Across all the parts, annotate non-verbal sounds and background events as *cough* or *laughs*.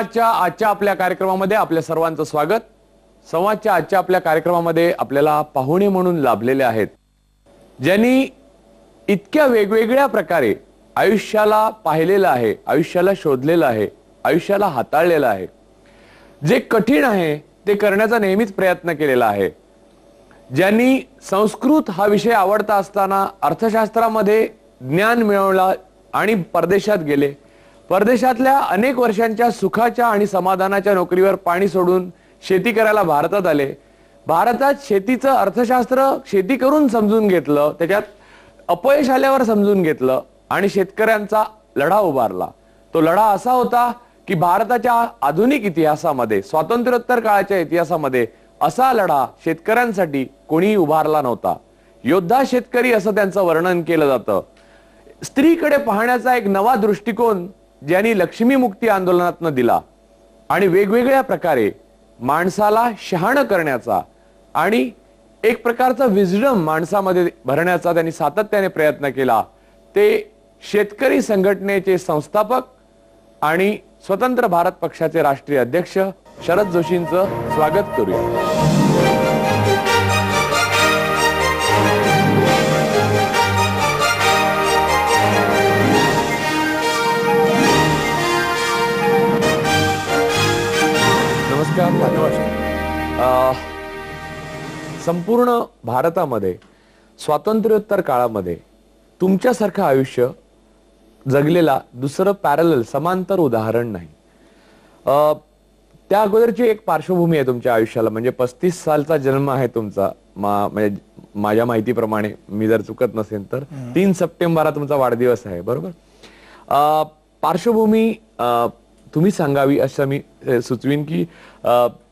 संवादच्या आजच्या आपल्या कार्यक्रमामध्ये आपल्या सर्वांचं स्वागत संवादच्या आजच्या आपल्या कार्यक्रमामध्ये आपल्याला पाहुणे म्हणून लाभलेले आहेत ज्यांनी इतक्या वेगवेगळ्या प्रकारे आयुष्याला पाहिलेलं आहे आयुष्याला शोधलेलं आहे आयुष्याला हाताळलेलं आहे जे कठीण आहे ते करण्याचा नेहमीच प्रयत्न केलेला आहे ज्यांनी संस्कृत हा विषय आवडता असताना अर्थशास्त्रामध्ये ज्ञान मिळवला आणि परदेशात गेले परदेशातल्या अनेक वर्षांच्या सुखाच्या आणि समाधानाच्या नोकरीवर पाणी सोडून शेती करायला भारतात आले भारतात शेतीचं अर्थशास्त्र शेती करून समजून घेतलं त्याच्यात अपयश आल्यावर समजून घेतलं आणि शेतकऱ्यांचा लढा उभारला तो लढा असा होता की भारताच्या आधुनिक इतिहासामध्ये स्वातंत्र्योत्तर काळाच्या इतिहासामध्ये असा लढा शेतकऱ्यांसाठी कोणीही उभारला नव्हता योद्धा शेतकरी असं त्यांचं वर्णन केलं जातं स्त्रीकडे पाहण्याचा एक नवा दृष्टिकोन ज्यांनी लक्ष्मी मुक्ती आंदोलनातनं दिला आणि वेगवेगळ्या प्रकारे माणसाला शहाण करण्याचा आणि एक प्रकारचा विजडम माणसामध्ये भरण्याचा त्यांनी सातत्याने प्रयत्न केला ते शेतकरी संघटनेचे संस्थापक आणि स्वतंत्र भारत पक्षाचे राष्ट्रीय अध्यक्ष शरद जोशींचं स्वागत करूया संपूर्ण भारतामध्ये स्वातंत्र्योत्तर काळामध्ये तुमच्यासारखं आयुष्य जगलेला दुसरं पॅरल समांतर उदाहरण नाही त्या अगोदरची एक पार्श्वभूमी आहे तुमच्या आयुष्याला म्हणजे पस्तीस सालचा जन्म आहे तुमचा म्हणजे माझ्या माहितीप्रमाणे मी जर चुकत नसेल तर तीन सप्टेंबरला तुमचा वाढदिवस आहे बरोबर पार्श्वभूमी तुम्ही सांगावी असं मी सुचवीन की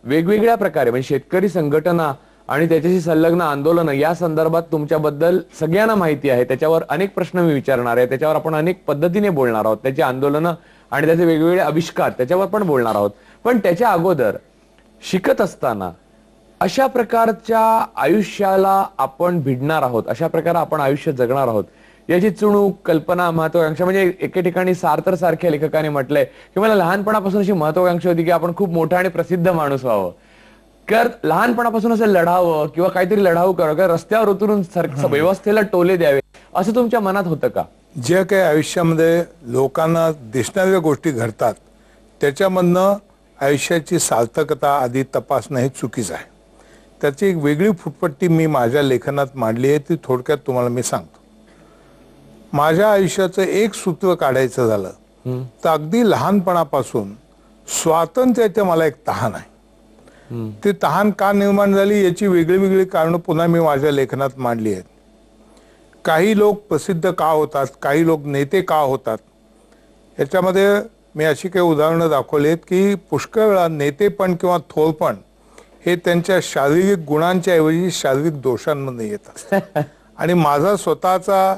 वेगवेगळ्या प्रकारे म्हणजे शेतकरी संघटना आणि त्याच्याशी संलग्न आंदोलनं या संदर्भात तुमच्याबद्दल सगळ्यांना माहिती आहे त्याच्यावर अनेक प्रश्न मी विचारणार आहे त्याच्यावर आपण अनेक पद्धतीने बोलणार आहोत त्याची आंदोलनं आणि त्याचे वेगवेगळे आविष्कार त्याच्यावर पण बोलणार आहोत पण त्याच्या अगोदर शिकत असताना अशा प्रकारच्या आयुष्याला आपण भिडणार आहोत अशा प्रकारे आपण आयुष्य जगणार आहोत याची चुणूक कल्पना महत्वाकांक्षा म्हणजे एके ठिकाणी सार्थर सारख्या लेखकाने म्हटलंय की मला लहानपणापासून अशी महत्वाकांक्षा होती की आपण खूप मोठा आणि प्रसिद्ध माणूस व्हावं कर लहानपणापासून असं लढावं किंवा काहीतरी लढावं करावं किंवा रस्त्यावर उतरून व्यवस्थेला टोले द्यावे असं तुमच्या मनात होतं का ज्या काही आयुष्यामध्ये लोकांना दिसणाऱ्या गोष्टी घडतात त्याच्यामधनं आयुष्याची सार्थकता आधी तपासणं हे चुकीचं आहे त्याची एक वेगळी फुटपट्टी मी माझ्या लेखनात मांडली आहे ती थोडक्यात तुम्हाला मी सांगतो माझ्या आयुष्याचं एक सूत्र काढायचं झालं तर अगदी लहानपणापासून स्वातंत्र्याच्या मला एक तहान आहे ते तहान का निर्माण झाली याची वेगळी वेगळी कारणं पुन्हा मी माझ्या लेखनात मांडली आहेत काही लोक प्रसिद्ध का होतात काही लोक नेते का होतात याच्यामध्ये मी अशी काही उदाहरणं दाखवली आहेत की पुष्कळ वेळा नेतेपण किंवा थोरपण हे त्यांच्या शारीरिक गुणांच्या ऐवजी शारीरिक दोषांमध्ये येतात *laughs* आणि माझा स्वतःचा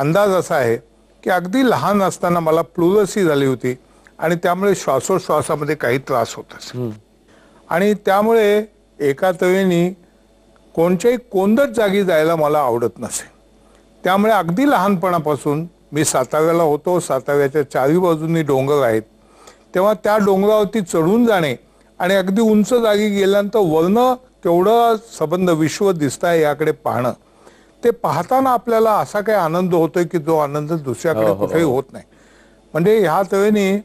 अंदाज असा आहे की अगदी लहान असताना मला प्लुरसी झाली होती आणि त्यामुळे श्वासोश्वासामध्ये काही त्रास होत असेल आणि त्यामुळे एका तऱ्हेने कोणत्याही कोंदट जागी जायला मला आवडत नसे त्यामुळे अगदी लहानपणापासून मी साताव्याला होतो साताव्याच्या चारी बाजूंनी डोंगर आहेत तेव्हा त्या डोंगरावरती चढून जाणे आणि अगदी उंच जागी गेल्यानंतर वर्ण केवढं सबंध विश्व दिसत आहे याकडे पाहणं ते पाहताना आपल्याला असा काही आनंद होतोय की जो आनंद दुसऱ्याकडे हो, हो, कुठेही हो. होत नाही म्हणजे ह्या तऱ्हेने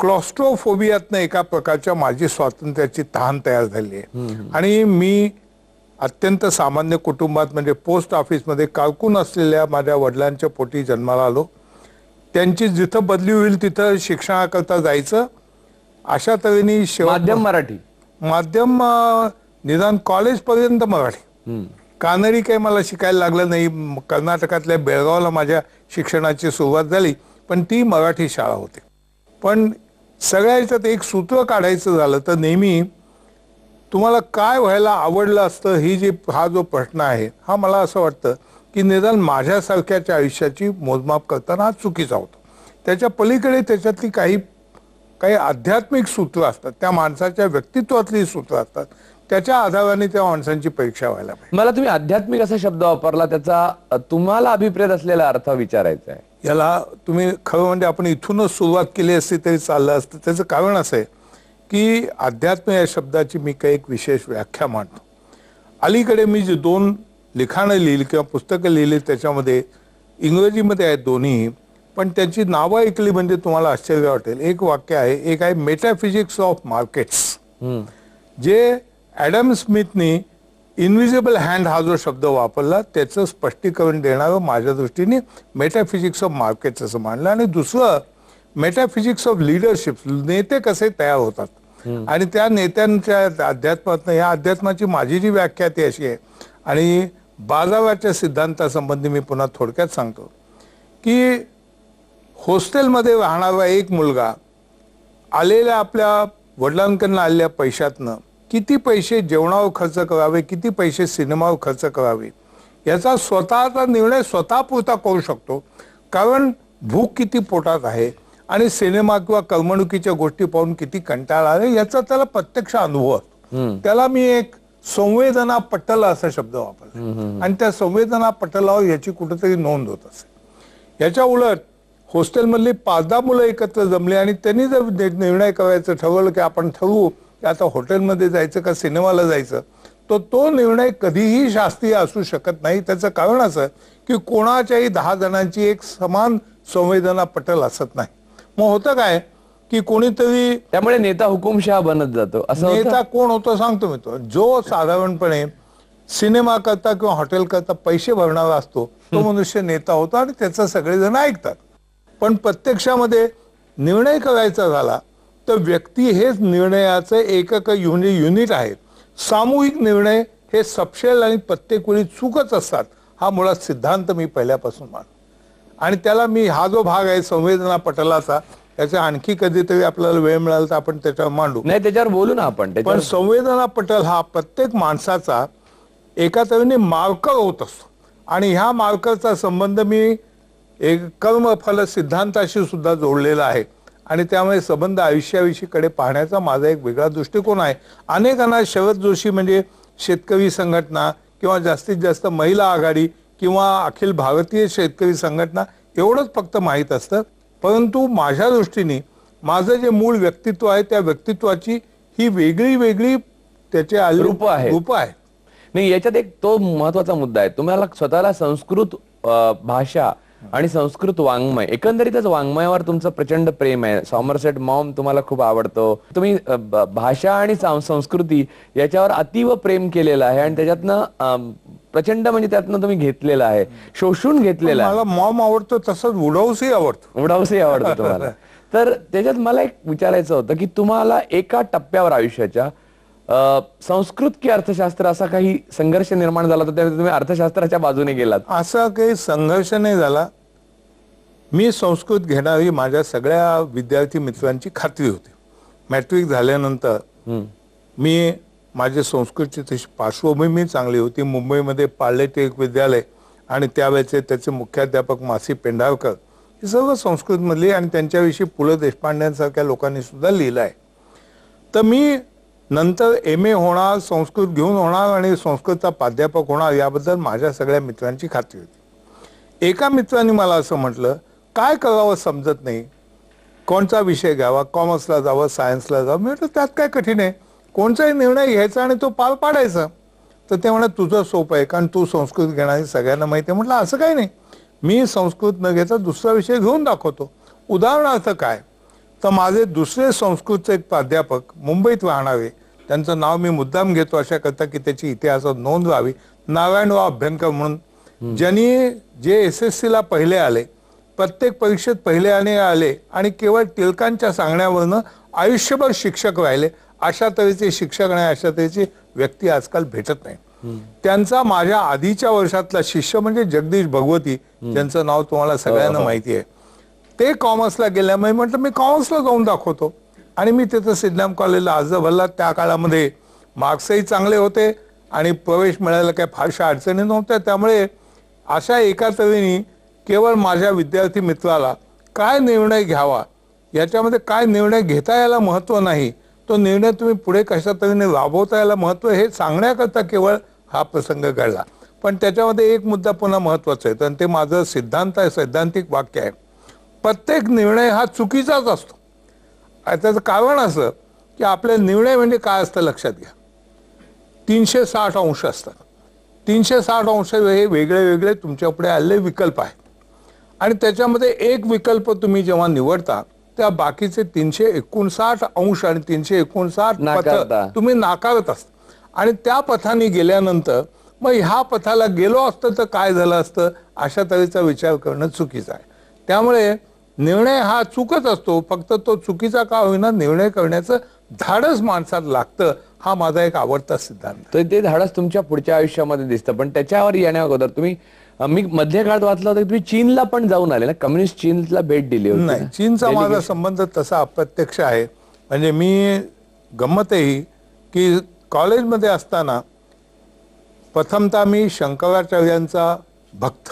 क्लॉस्ट्रोफोबियातनं एका प्रकारच्या माझी स्वातंत्र्याची तहान तयार झाली आहे आणि मी अत्यंत सामान्य कुटुंबात म्हणजे पोस्ट ऑफिसमध्ये कालकून असलेल्या माझ्या वडिलांच्या पोटी जन्माला आलो त्यांची जिथं बदली होईल तिथं शिक्षणाकरता जायचं अशा तऱ्हेने माध्यम मराठी माध्यम निदान कॉलेजपर्यंत मराठी कानडी काही मला शिकायला लागलं नाही कर्नाटकातल्या बेळगावला माझ्या शिक्षणाची सुरुवात झाली पण ती मराठी शाळा होती पण सगळ्या एक सूत्र काढायचं झालं तर नेहमी तुम्हाला काय व्हायला आवडलं असतं ही जी हा जो प्रश्न आहे हा मला असं वाटतं की निदान माझ्यासारख्याच्या आयुष्याची मोजमाप करताना हा चुकीचा होतो त्याच्या पलीकडे त्याच्यातली काही काही आध्यात्मिक सूत्र असतात त्या माणसाच्या व्यक्तित्वातली सूत्र असतात त्याच्या आधाराने त्या माणसांची परीक्षा व्हायला पाहिजे मला तुम्ही आध्यात्मिक असा शब्द वापरला त्याचा तुम्हाला अभिप्रेत असलेला अर्थ विचारायचा आहे याला तुम्ही खरं म्हणजे आपण इथूनच सुरुवात केली असती तरी चाललं असतं त्याचं कारण असं आहे की अध्यात्म या शब्दाची मी काही एक विशेष व्याख्या मांडतो अलीकडे मी जे दोन लिखाणं लिहिली किंवा पुस्तकं लिहिली त्याच्यामध्ये इंग्रजीमध्ये आहेत दोन्ही पण त्यांची नावं ऐकली म्हणजे तुम्हाला आश्चर्य वाटेल एक वाक्य आहे एक आहे मेटाफिजिक्स ऑफ मार्केट्स जे ॲडम स्मिथनी इनव्हिजिबल हँड हा जो शब्द वापरला त्याचं स्पष्टीकरण देणारं माझ्या दृष्टीने मेटाफिजिक्स ऑफ मार्केट असं मानलं आणि दुसरं मेटाफिजिक्स ऑफ लिडरशिप नेते कसे तयार होतात आणि त्या नेत्यांच्या अध्यात्मात या अध्यात्माची माझी जी व्याख्या ती अशी आहे आणि बाजाराच्या सिद्धांतासंबंधी मी पुन्हा थोडक्यात सांगतो की हॉस्टेलमध्ये राहणारा एक मुलगा आलेल्या आपल्या वडिलांकडनं आलेल्या पैशातनं किती पैसे जेवणावर खर्च करावे किती पैसे सिनेमावर खर्च करावे याचा स्वतःचा निर्णय स्वतः पुरता करू शकतो कारण भूक किती पोटात आहे आणि सिनेमा किंवा करमणुकीच्या गोष्टी पाहून किती कंटाळा आहे याचा त्याला प्रत्यक्ष अनुभव असतो त्याला मी एक संवेदना पटल असा शब्द वापरला आणि त्या संवेदना पटलावर याची कुठेतरी नोंद होत असेल याच्या उलट हॉस्टेलमधली पाच दहा मुलं एकत्र जमली आणि त्यांनी जर निर्णय करायचं ठरवलं की आपण ठरवू की आता हॉटेलमध्ये जायचं का सिनेमाला जायचं तर तो, तो निर्णय कधीही शास्त्रीय असू शकत नाही त्याचं कारण असं की कोणाच्याही दहा जणांची एक समान संवेदना पटल असत नाही मग होतं काय की कोणीतरी त्यामुळे नेता हुकुमशहा बनत जातो असं नेता कोण होतो सांगतो मी तो जो साधारणपणे सिनेमा करता किंवा हॉटेल करता पैसे भरणारा असतो तो मनुष्य नेता होता आणि त्याचं सगळेजण ऐकतात पण प्रत्यक्षामध्ये निर्णय करायचा झाला तर व्यक्ती हेच निर्णयाचं एकक युनि युनिट आहे सामूहिक निर्णय हे सपशेल आणि प्रत्येक वेळी चूकच असतात हा मुळात सिद्धांत मी पहिल्यापासून मान आणि त्याला मी हा जो भाग आहे संवेदना पटलाचा त्याचा आणखी कधीतरी आपल्याला वेळ मिळाला तर आपण त्याच्यावर मांडू नाही त्याच्यावर बोलू ना आपण पण संवेदना पटल हा प्रत्येक माणसाचा एका तऱ्हेने मार्कर होत असतो आणि ह्या मार्करचा संबंध मी एक कर्मफल सिद्धांताशी सुद्धा जोडलेला आहे आणि त्यामुळे संबंध आयुष्याविषयीकडे पाहण्याचा माझा एक वेगळा दृष्टिकोन आहे अनेकांना शरद जोशी म्हणजे शेतकरी संघटना किंवा जास्तीत जास्त महिला आघाडी किंवा अखिल भारतीय शेतकरी संघटना एवढंच फक्त माहीत असतं परंतु माझ्या दृष्टीने माझं जे मूळ व्यक्तित्व आहे त्या व्यक्तित्वाची ही वेगळी वेगळी त्याचे रूप आहे रूप आहे नाही याच्यात एक तो महत्वाचा मुद्दा आहे तुम्हाला स्वतःला संस्कृत भाषा आणि संस्कृत वाङ्मय एकंदरीतच वाङ्मयावर तुमचं प्रचंड प्रेम आहे सॉमरसेट मॉम तुम्हाला खूप आवडतो तुम्ही भाषा आणि संस्कृती याच्यावर अतीव प्रेम केलेलं आहे आणि त्याच्यातनं प्रचंड म्हणजे त्यातनं तुम्ही घेतलेलं आहे शोषून घेतलेलं आहे मला मॉम आवडतो तसंच उडावसही आवडतो उडावसही आवडतो *laughs* तुम्हाला तर त्याच्यात मला एक विचारायचं होतं की तुम्हाला एका टप्प्यावर आयुष्याच्या संस्कृत की अर्थशास्त्र असा काही संघर्ष निर्माण झाला तर त्यावेळेस तुम्ही अर्थशास्त्राच्या बाजूने गेलात असा काही संघर्ष नाही झाला मी संस्कृत घेणारी माझ्या सगळ्या विद्यार्थी मित्रांची खात्री होती मॅट्रिक झाल्यानंतर मी माझे संस्कृतची तशी पार्श्वभूमी चांगली होती मुंबईमध्ये ते टेक विद्यालय आणि त्यावेळेचे त्याचे मुख्याध्यापक मासी पेंढारकर हे सर्व संस्कृतमधली आणि त्यांच्याविषयी पु ल देशपांड्यांसारख्या लोकांनी सुद्धा लिहिलं आहे तर मी नंतर एम ए होणार संस्कृत घेऊन होणार आणि संस्कृतचा प्राध्यापक होणार याबद्दल माझ्या सगळ्या मित्रांची खात्री होती एका मित्राने मला असं म्हटलं काय करावं समजत नाही कोणचा विषय घ्यावा कॉमर्सला जावं सायन्सला जावं म्हटलं त्यात काय कठीण आहे कोणचाही निर्णय घ्यायचा आणि तो पार पाडायचा तर ते म्हणा तुझं सोपं आहे कारण तू संस्कृत घेणारी सगळ्यांना माहिती आहे म्हटलं असं काही नाही मी संस्कृत न घेता दुसरा विषय घेऊन दाखवतो उदाहरणार्थ काय तर माझे दुसरे संस्कृतचे एक प्राध्यापक मुंबईत वाहणारे त्यांचं नाव मी मुद्दाम घेतो अशा करता की त्याची इतिहासात नोंद व्हावी वा अभ्यंकर म्हणून ज्यांनी जे एस एस सीला पहिले आले प्रत्येक परीक्षेत आणि आले आणि केवळ टिळकांच्या सांगण्यावरनं आयुष्यभर शिक्षक राहिले अशा तऱ्हेचे शिक्षक आणि अशा तऱ्हेचे व्यक्ती आजकाल भेटत नाही त्यांचा माझ्या आधीच्या वर्षातला शिष्य म्हणजे जगदीश भगवती ज्यांचं नाव तुम्हाला सगळ्यांना हो, हो. माहिती आहे ते कॉमर्सला गेल्यामुळे म्हटलं मी कॉमर्सला जाऊन दाखवतो आणि मी तिथं सिद्धाम कॉलेजला अर्ज भरला त्या काळामध्ये मार्क्सही चांगले होते आणि प्रवेश मिळायला काही फारशा अडचणी नव्हत्या त्यामुळे अशा एका तऱ्हेने केवळ माझ्या विद्यार्थी मित्राला काय निर्णय घ्यावा याच्यामध्ये काय निर्णय घेता यायला महत्त्व नाही तो निर्णय तुम्ही पुढे कशा तऱ्हेने राबवता यायला महत्त्व हे सांगण्याकरता केवळ हा प्रसंग घडला पण त्याच्यामध्ये एक मुद्दा पुन्हा महत्त्वाचा आहे आणि ते माझं सिद्धांत आहे सैद्धांतिक वाक्य आहे प्रत्येक निर्णय हा चुकीचाच असतो त्याचं कारण असं की आपले निर्णय म्हणजे काय असतं लक्षात घ्या तीनशे साठ अंश असतात तीनशे साठ अंश हे वेगळे वेगळे तुमच्यापुढे आलेले विकल्प आहेत आणि त्याच्यामध्ये एक विकल्प तुम्ही जेव्हा निवडता त्या बाकीचे तीनशे एकोणसाठ अंश आणि तीनशे एकोणसाठ पथ तुम्ही नाकारत असत आणि त्या पथाने गेल्यानंतर मग ह्या पथाला गेलो असतं तर काय झालं असतं अशा तऱ्हेचा विचार करणं चुकीचं आहे त्यामुळे निर्णय हा चुकच असतो फक्त तो चुकीचा का होईना निर्णय करण्याचं धाडस माणसात लागतं हा माझा एक आवडता सिद्धांत तर ते धाडस तुमच्या पुढच्या आयुष्यामध्ये दिसतं पण त्याच्यावर येण्या अगोदर तुम्ही मी मध्य काळात वाचलं होतं तुम्ही चीनला पण जाऊन आले ना कम्युनिस्ट चीनला भेट दिली होती नाही चीनचा म्हणजे माझा संबंध तसा अप्रत्यक्ष आहे म्हणजे मी गमतही की कॉलेजमध्ये असताना प्रथमतः मी शंकराचार्यांचा भक्त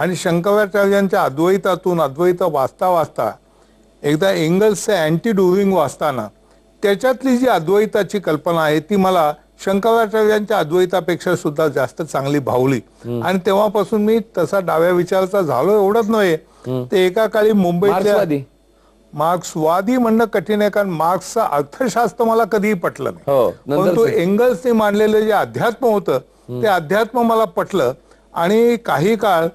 आणि शंकराचार्यांच्या अद्वैतातून अद्वैत वाचता वाचता एकदा इंगल्सचं अँटी डुरिंग वाचताना त्याच्यातली जी अद्वैताची कल्पना आहे ती मला शंकराचार्य यांच्या अद्वैतापेक्षा सुद्धा जास्त चांगली भावली आणि तेव्हापासून मी तसा डाव्या विचारचा झालो एवढंच नव्हे ते एका काळी मुंबईतल्या मार्क्सवादी म्हणणं कठीण आहे कारण मार्क्सचं अर्थशास्त्र मला कधीही पटलं नाही हो, परंतु एंगल्सने मांडलेलं जे अध्यात्म होतं ते अध्यात्म मला पटलं आणि काही काळ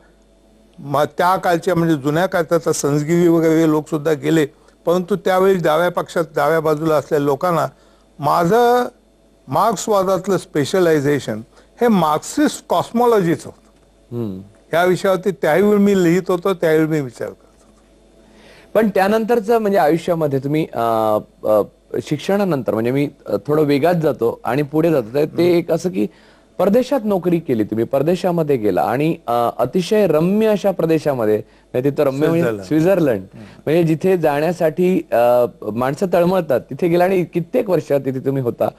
त्या काळच्या म्हणजे जुन्या काळच्या संजगिरी वगैरे लोक सुद्धा गेले परंतु त्यावेळी डाव्या पक्षात डाव्या बाजूला असलेल्या लोकांना माझं मार्क्सवादातलं स्पेशलायझेशन हे मार्क्सिस्ट कॉस्मॉलॉजीचं होतं या विषयावरती त्यावेळी मी लिहित होतो त्यावेळी मी विचार करतो पण त्यानंतरचं म्हणजे आयुष्यामध्ये तुम्ही शिक्षणानंतर म्हणजे मी थोडं वेगात जातो आणि पुढे जातो ते एक असं की परदेशात नोकरी केली तुम्ही परदेशामध्ये गेला आणि अतिशय रम्य अशा प्रदेशामध्ये तिथं रम्य म्हणजे स्वित्झर्लंड म्हणजे जिथे जाण्यासाठी माणसं तळमळतात तिथे गेला आणि कित्येक वर्ष तिथे तुम्ही होता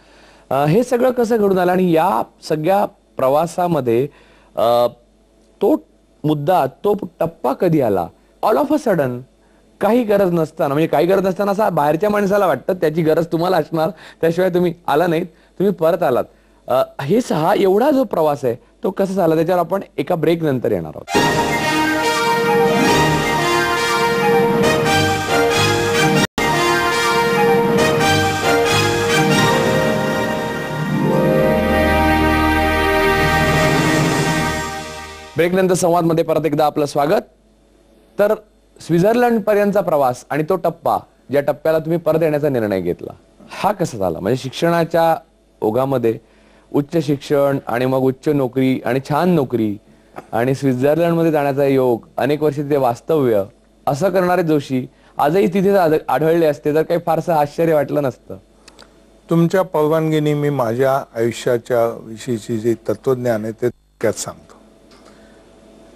हे सगळं कसं घडून आलं आणि या सगळ्या प्रवासामध्ये तो मुद्दा तो टप्पा कधी आला ऑल ऑफ अ सडन काही गरज नसताना म्हणजे काही गरज नसताना असा बाहेरच्या माणसाला वाटतं त्याची गरज तुम्हाला असणार त्याशिवाय तुम्ही आला नाहीत तुम्ही परत आलात हे सहा एवढा जो प्रवास आहे तो कसा झाला त्याच्यावर आपण एका ब्रेक नंतर येणार आहोत ब्रेकनंतर मध्ये परत एकदा आपलं स्वागत तर स्वित्झर्लंड पर्यंतचा प्रवास आणि तो टप्पा ज्या टप्प्याला तुम्ही परत येण्याचा निर्णय घेतला हा कसा झाला म्हणजे शिक्षणाच्या ओघामध्ये उच्च शिक्षण आणि मग उच्च नोकरी आणि छान नोकरी आणि स्वित्झर्लंडमध्ये जाण्याचा योग अनेक वर्ष तिथे वास्तव्य असं करणारे जोशी आजही तिथे आढळले असते तर काही फारसं आश्चर्य वाटलं नसतं तुमच्या परवानगीने मी माझ्या आयुष्याच्या विषयीची जे तत्वज्ञान आहे ते सांग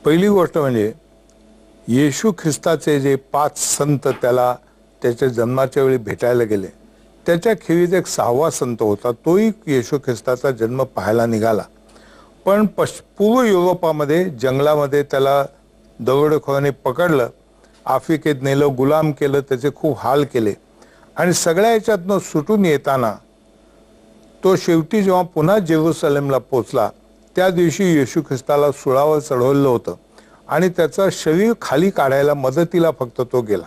पहिली गोष्ट म्हणजे येशू ख्रिस्ताचे जे पाच संत त्याला त्याच्या जन्माच्या वेळी भेटायला गेले त्याच्या खेळीत एक सहावा संत होता तोही येशू ख्रिस्ताचा जन्म पाहायला निघाला पण पश पूर्व युरोपामध्ये जंगलामध्ये त्याला दरोडेखोरांनी पकडलं आफ्रिकेत नेलं गुलाम केलं त्याचे खूप हाल केले आणि सगळ्या याच्यातनं सुटून येताना तो शेवटी जेव्हा पुन्हा जेरुसलेमला पोचला त्या दिवशी येशू ख्रिस्ताला सुळावर चढवलं होतं आणि त्याचा शरीर खाली काढायला मदतीला फक्त तो गेला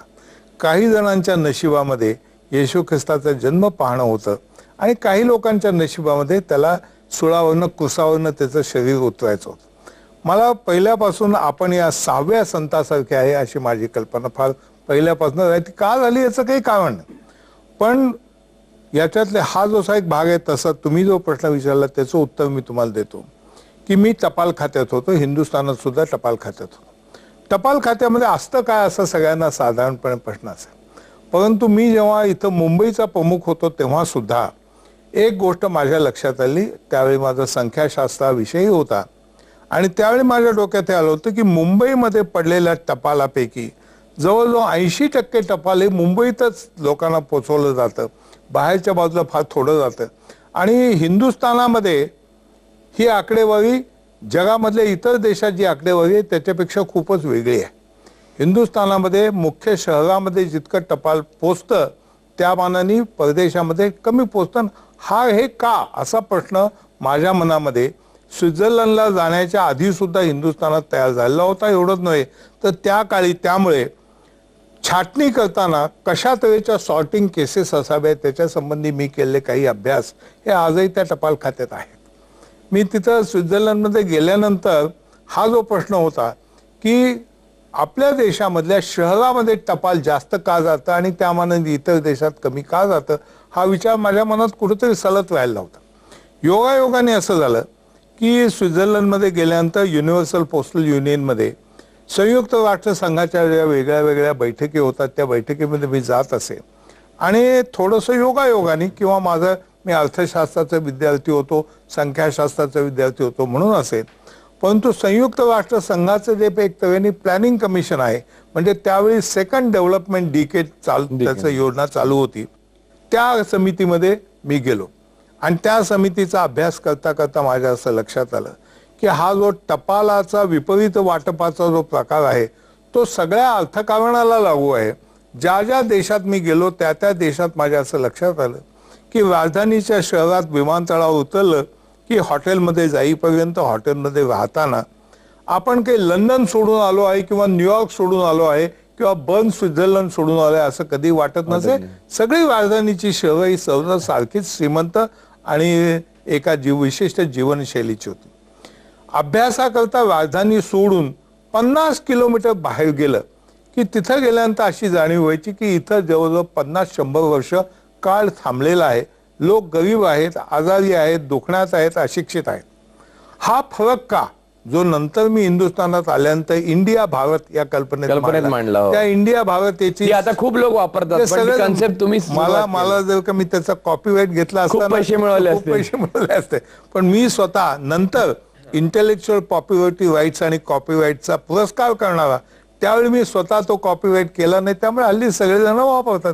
काही जणांच्या नशिबामध्ये येशू ख्रिस्ताचा जन्म पाहणं होतं आणि काही लोकांच्या नशिबामध्ये त्याला सुळावरनं कुसावरनं त्याचं शरीर उतरायचं होतं मला पहिल्यापासून आपण या सहाव्या संतासारखे आहे अशी माझी कल्पना फार पहिल्यापासून आहे ती का झाली याचं काही कारण नाही पण याच्यातले हा जो एक भाग आहे तसा तुम्ही जो प्रश्न विचारला त्याचं उत्तर मी तुम्हाला देतो की मी टपाल खात्यात होतो हिंदुस्थानात सुद्धा टपाल खात्यात होतो टपाल खात्यामध्ये असतं काय असं सगळ्यांना साधारणपणे प्रश्न असेल परंतु मी जेव्हा इथं मुंबईचा प्रमुख होतो तेव्हा सुद्धा एक गोष्ट माझ्या लक्षात आली त्यावेळी माझा संख्याशास्त्राविषयी होता आणि त्यावेळी माझ्या डोक्यात हे आलं होतं की मुंबईमध्ये पडलेल्या टपालापैकी जवळजवळ ऐंशी टक्के टपाल हे मुंबईतच लोकांना पोचवलं जातं बाहेरच्या बाजूला फार थोडं जातं आणि हिंदुस्थानामध्ये ही आकडेवारी जगामधल्या इतर देशात जी आकडेवारी आहे त्याच्यापेक्षा खूपच वेगळी आहे हिंदुस्थानामध्ये मुख्य शहरामध्ये जितकं टपाल पोचतं त्या मानाने परदेशामध्ये कमी पोचतं हा हे का असा प्रश्न माझ्या मनामध्ये स्वित्झर्लंडला जाण्याच्या आधीसुद्धा हिंदुस्थानात तयार झालेला होता एवढंच नव्हे तर त्या काळी त्यामुळे छाटणी करताना कशा तऱ्हेच्या सॉर्टिंग केसेस असाव्यात त्याच्यासंबंधी मी केलेले काही अभ्यास हे आजही त्या टपाल खात्यात आहेत मी तिथं स्वित्झर्लंडमध्ये गेल्यानंतर हा जो प्रश्न होता की आपल्या देशामधल्या शहरामध्ये टपाल जास्त का जातं आणि त्यामानाने इतर देशात कमी का जातं हा विचार माझ्या मनात कुठंतरी सलत व्हायला होता योगायोगाने असं झालं की स्वित्झर्लंडमध्ये गेल्यानंतर युनिव्हर्सल पोस्टल युनियनमध्ये संयुक्त राष्ट्रसंघाच्या ज्या वेगळ्या वेगळ्या बैठकी होतात त्या बैठकीमध्ये मी जात असे आणि थोडंसं योगायोगाने किंवा माझं मी अर्थशास्त्राचा विद्यार्थी होतो संख्याशास्त्राचा विद्यार्थी होतो म्हणून असेल परंतु संयुक्त राष्ट्र संघाचं जे एक तऱ्हेने प्लॅनिंग कमिशन आहे म्हणजे त्यावेळी सेकंड डेव्हलपमेंट डीके चाल त्याचं योजना चालू होती त्या समितीमध्ये मी गेलो आणि त्या समितीचा अभ्यास करता करता माझ्या असं लक्षात आलं की हा जो टपालाचा विपरीत वाटपाचा जो प्रकार आहे तो सगळ्या अर्थकारणाला लागू आहे ज्या ज्या देशात मी गेलो त्या त्या देशात माझ्या असं लक्षात आलं की राजधानीच्या शहरात विमानतळावर उतरलं की हॉटेलमध्ये जाईपर्यंत हॉटेलमध्ये राहताना आपण काही लंडन सोडून आलो आहे किंवा न्यूयॉर्क सोडून आलो आहे किंवा बर्न स्वित्झर्लंड सोडून आलो आहे असं कधी वाटत नसे सगळी राजधानीची शहरं ही सर्व सारखीच श्रीमंत आणि एका जीव विशिष्ट जीवनशैलीची होती अभ्यासाकरता राजधानी सोडून पन्नास किलोमीटर बाहेर गेलं की तिथं गेल्यानंतर अशी जाणीव व्हायची की इथं जवळजवळ पन्नास शंभर वर्ष काळ थांबलेला आहे लोक गरीब आहेत आजारी आहेत दुखण्यात आहेत अशिक्षित आहेत हा फरक का जो नंतर मी हिंदुस्थानात आल्यानंतर इंडिया भारत या कल्पनेत मांडला हो. त्या इंडिया भारत याची आता खूप लोक वापरतात तुम्ही मला मला जर का मी त्याचा कॉपीराईट घेतला असता पैसे मिळवले पैसे मिळवले असते पण मी स्वतः नंतर इंटेलेक्च्युअल पॉप्युलरिटी राईट्स आणि कॉपीराईटचा पुरस्कार करणारा त्यावेळी मी स्वतः तो कॉपीराईट केला नाही त्यामुळे हल्ली सगळेजण वापरतात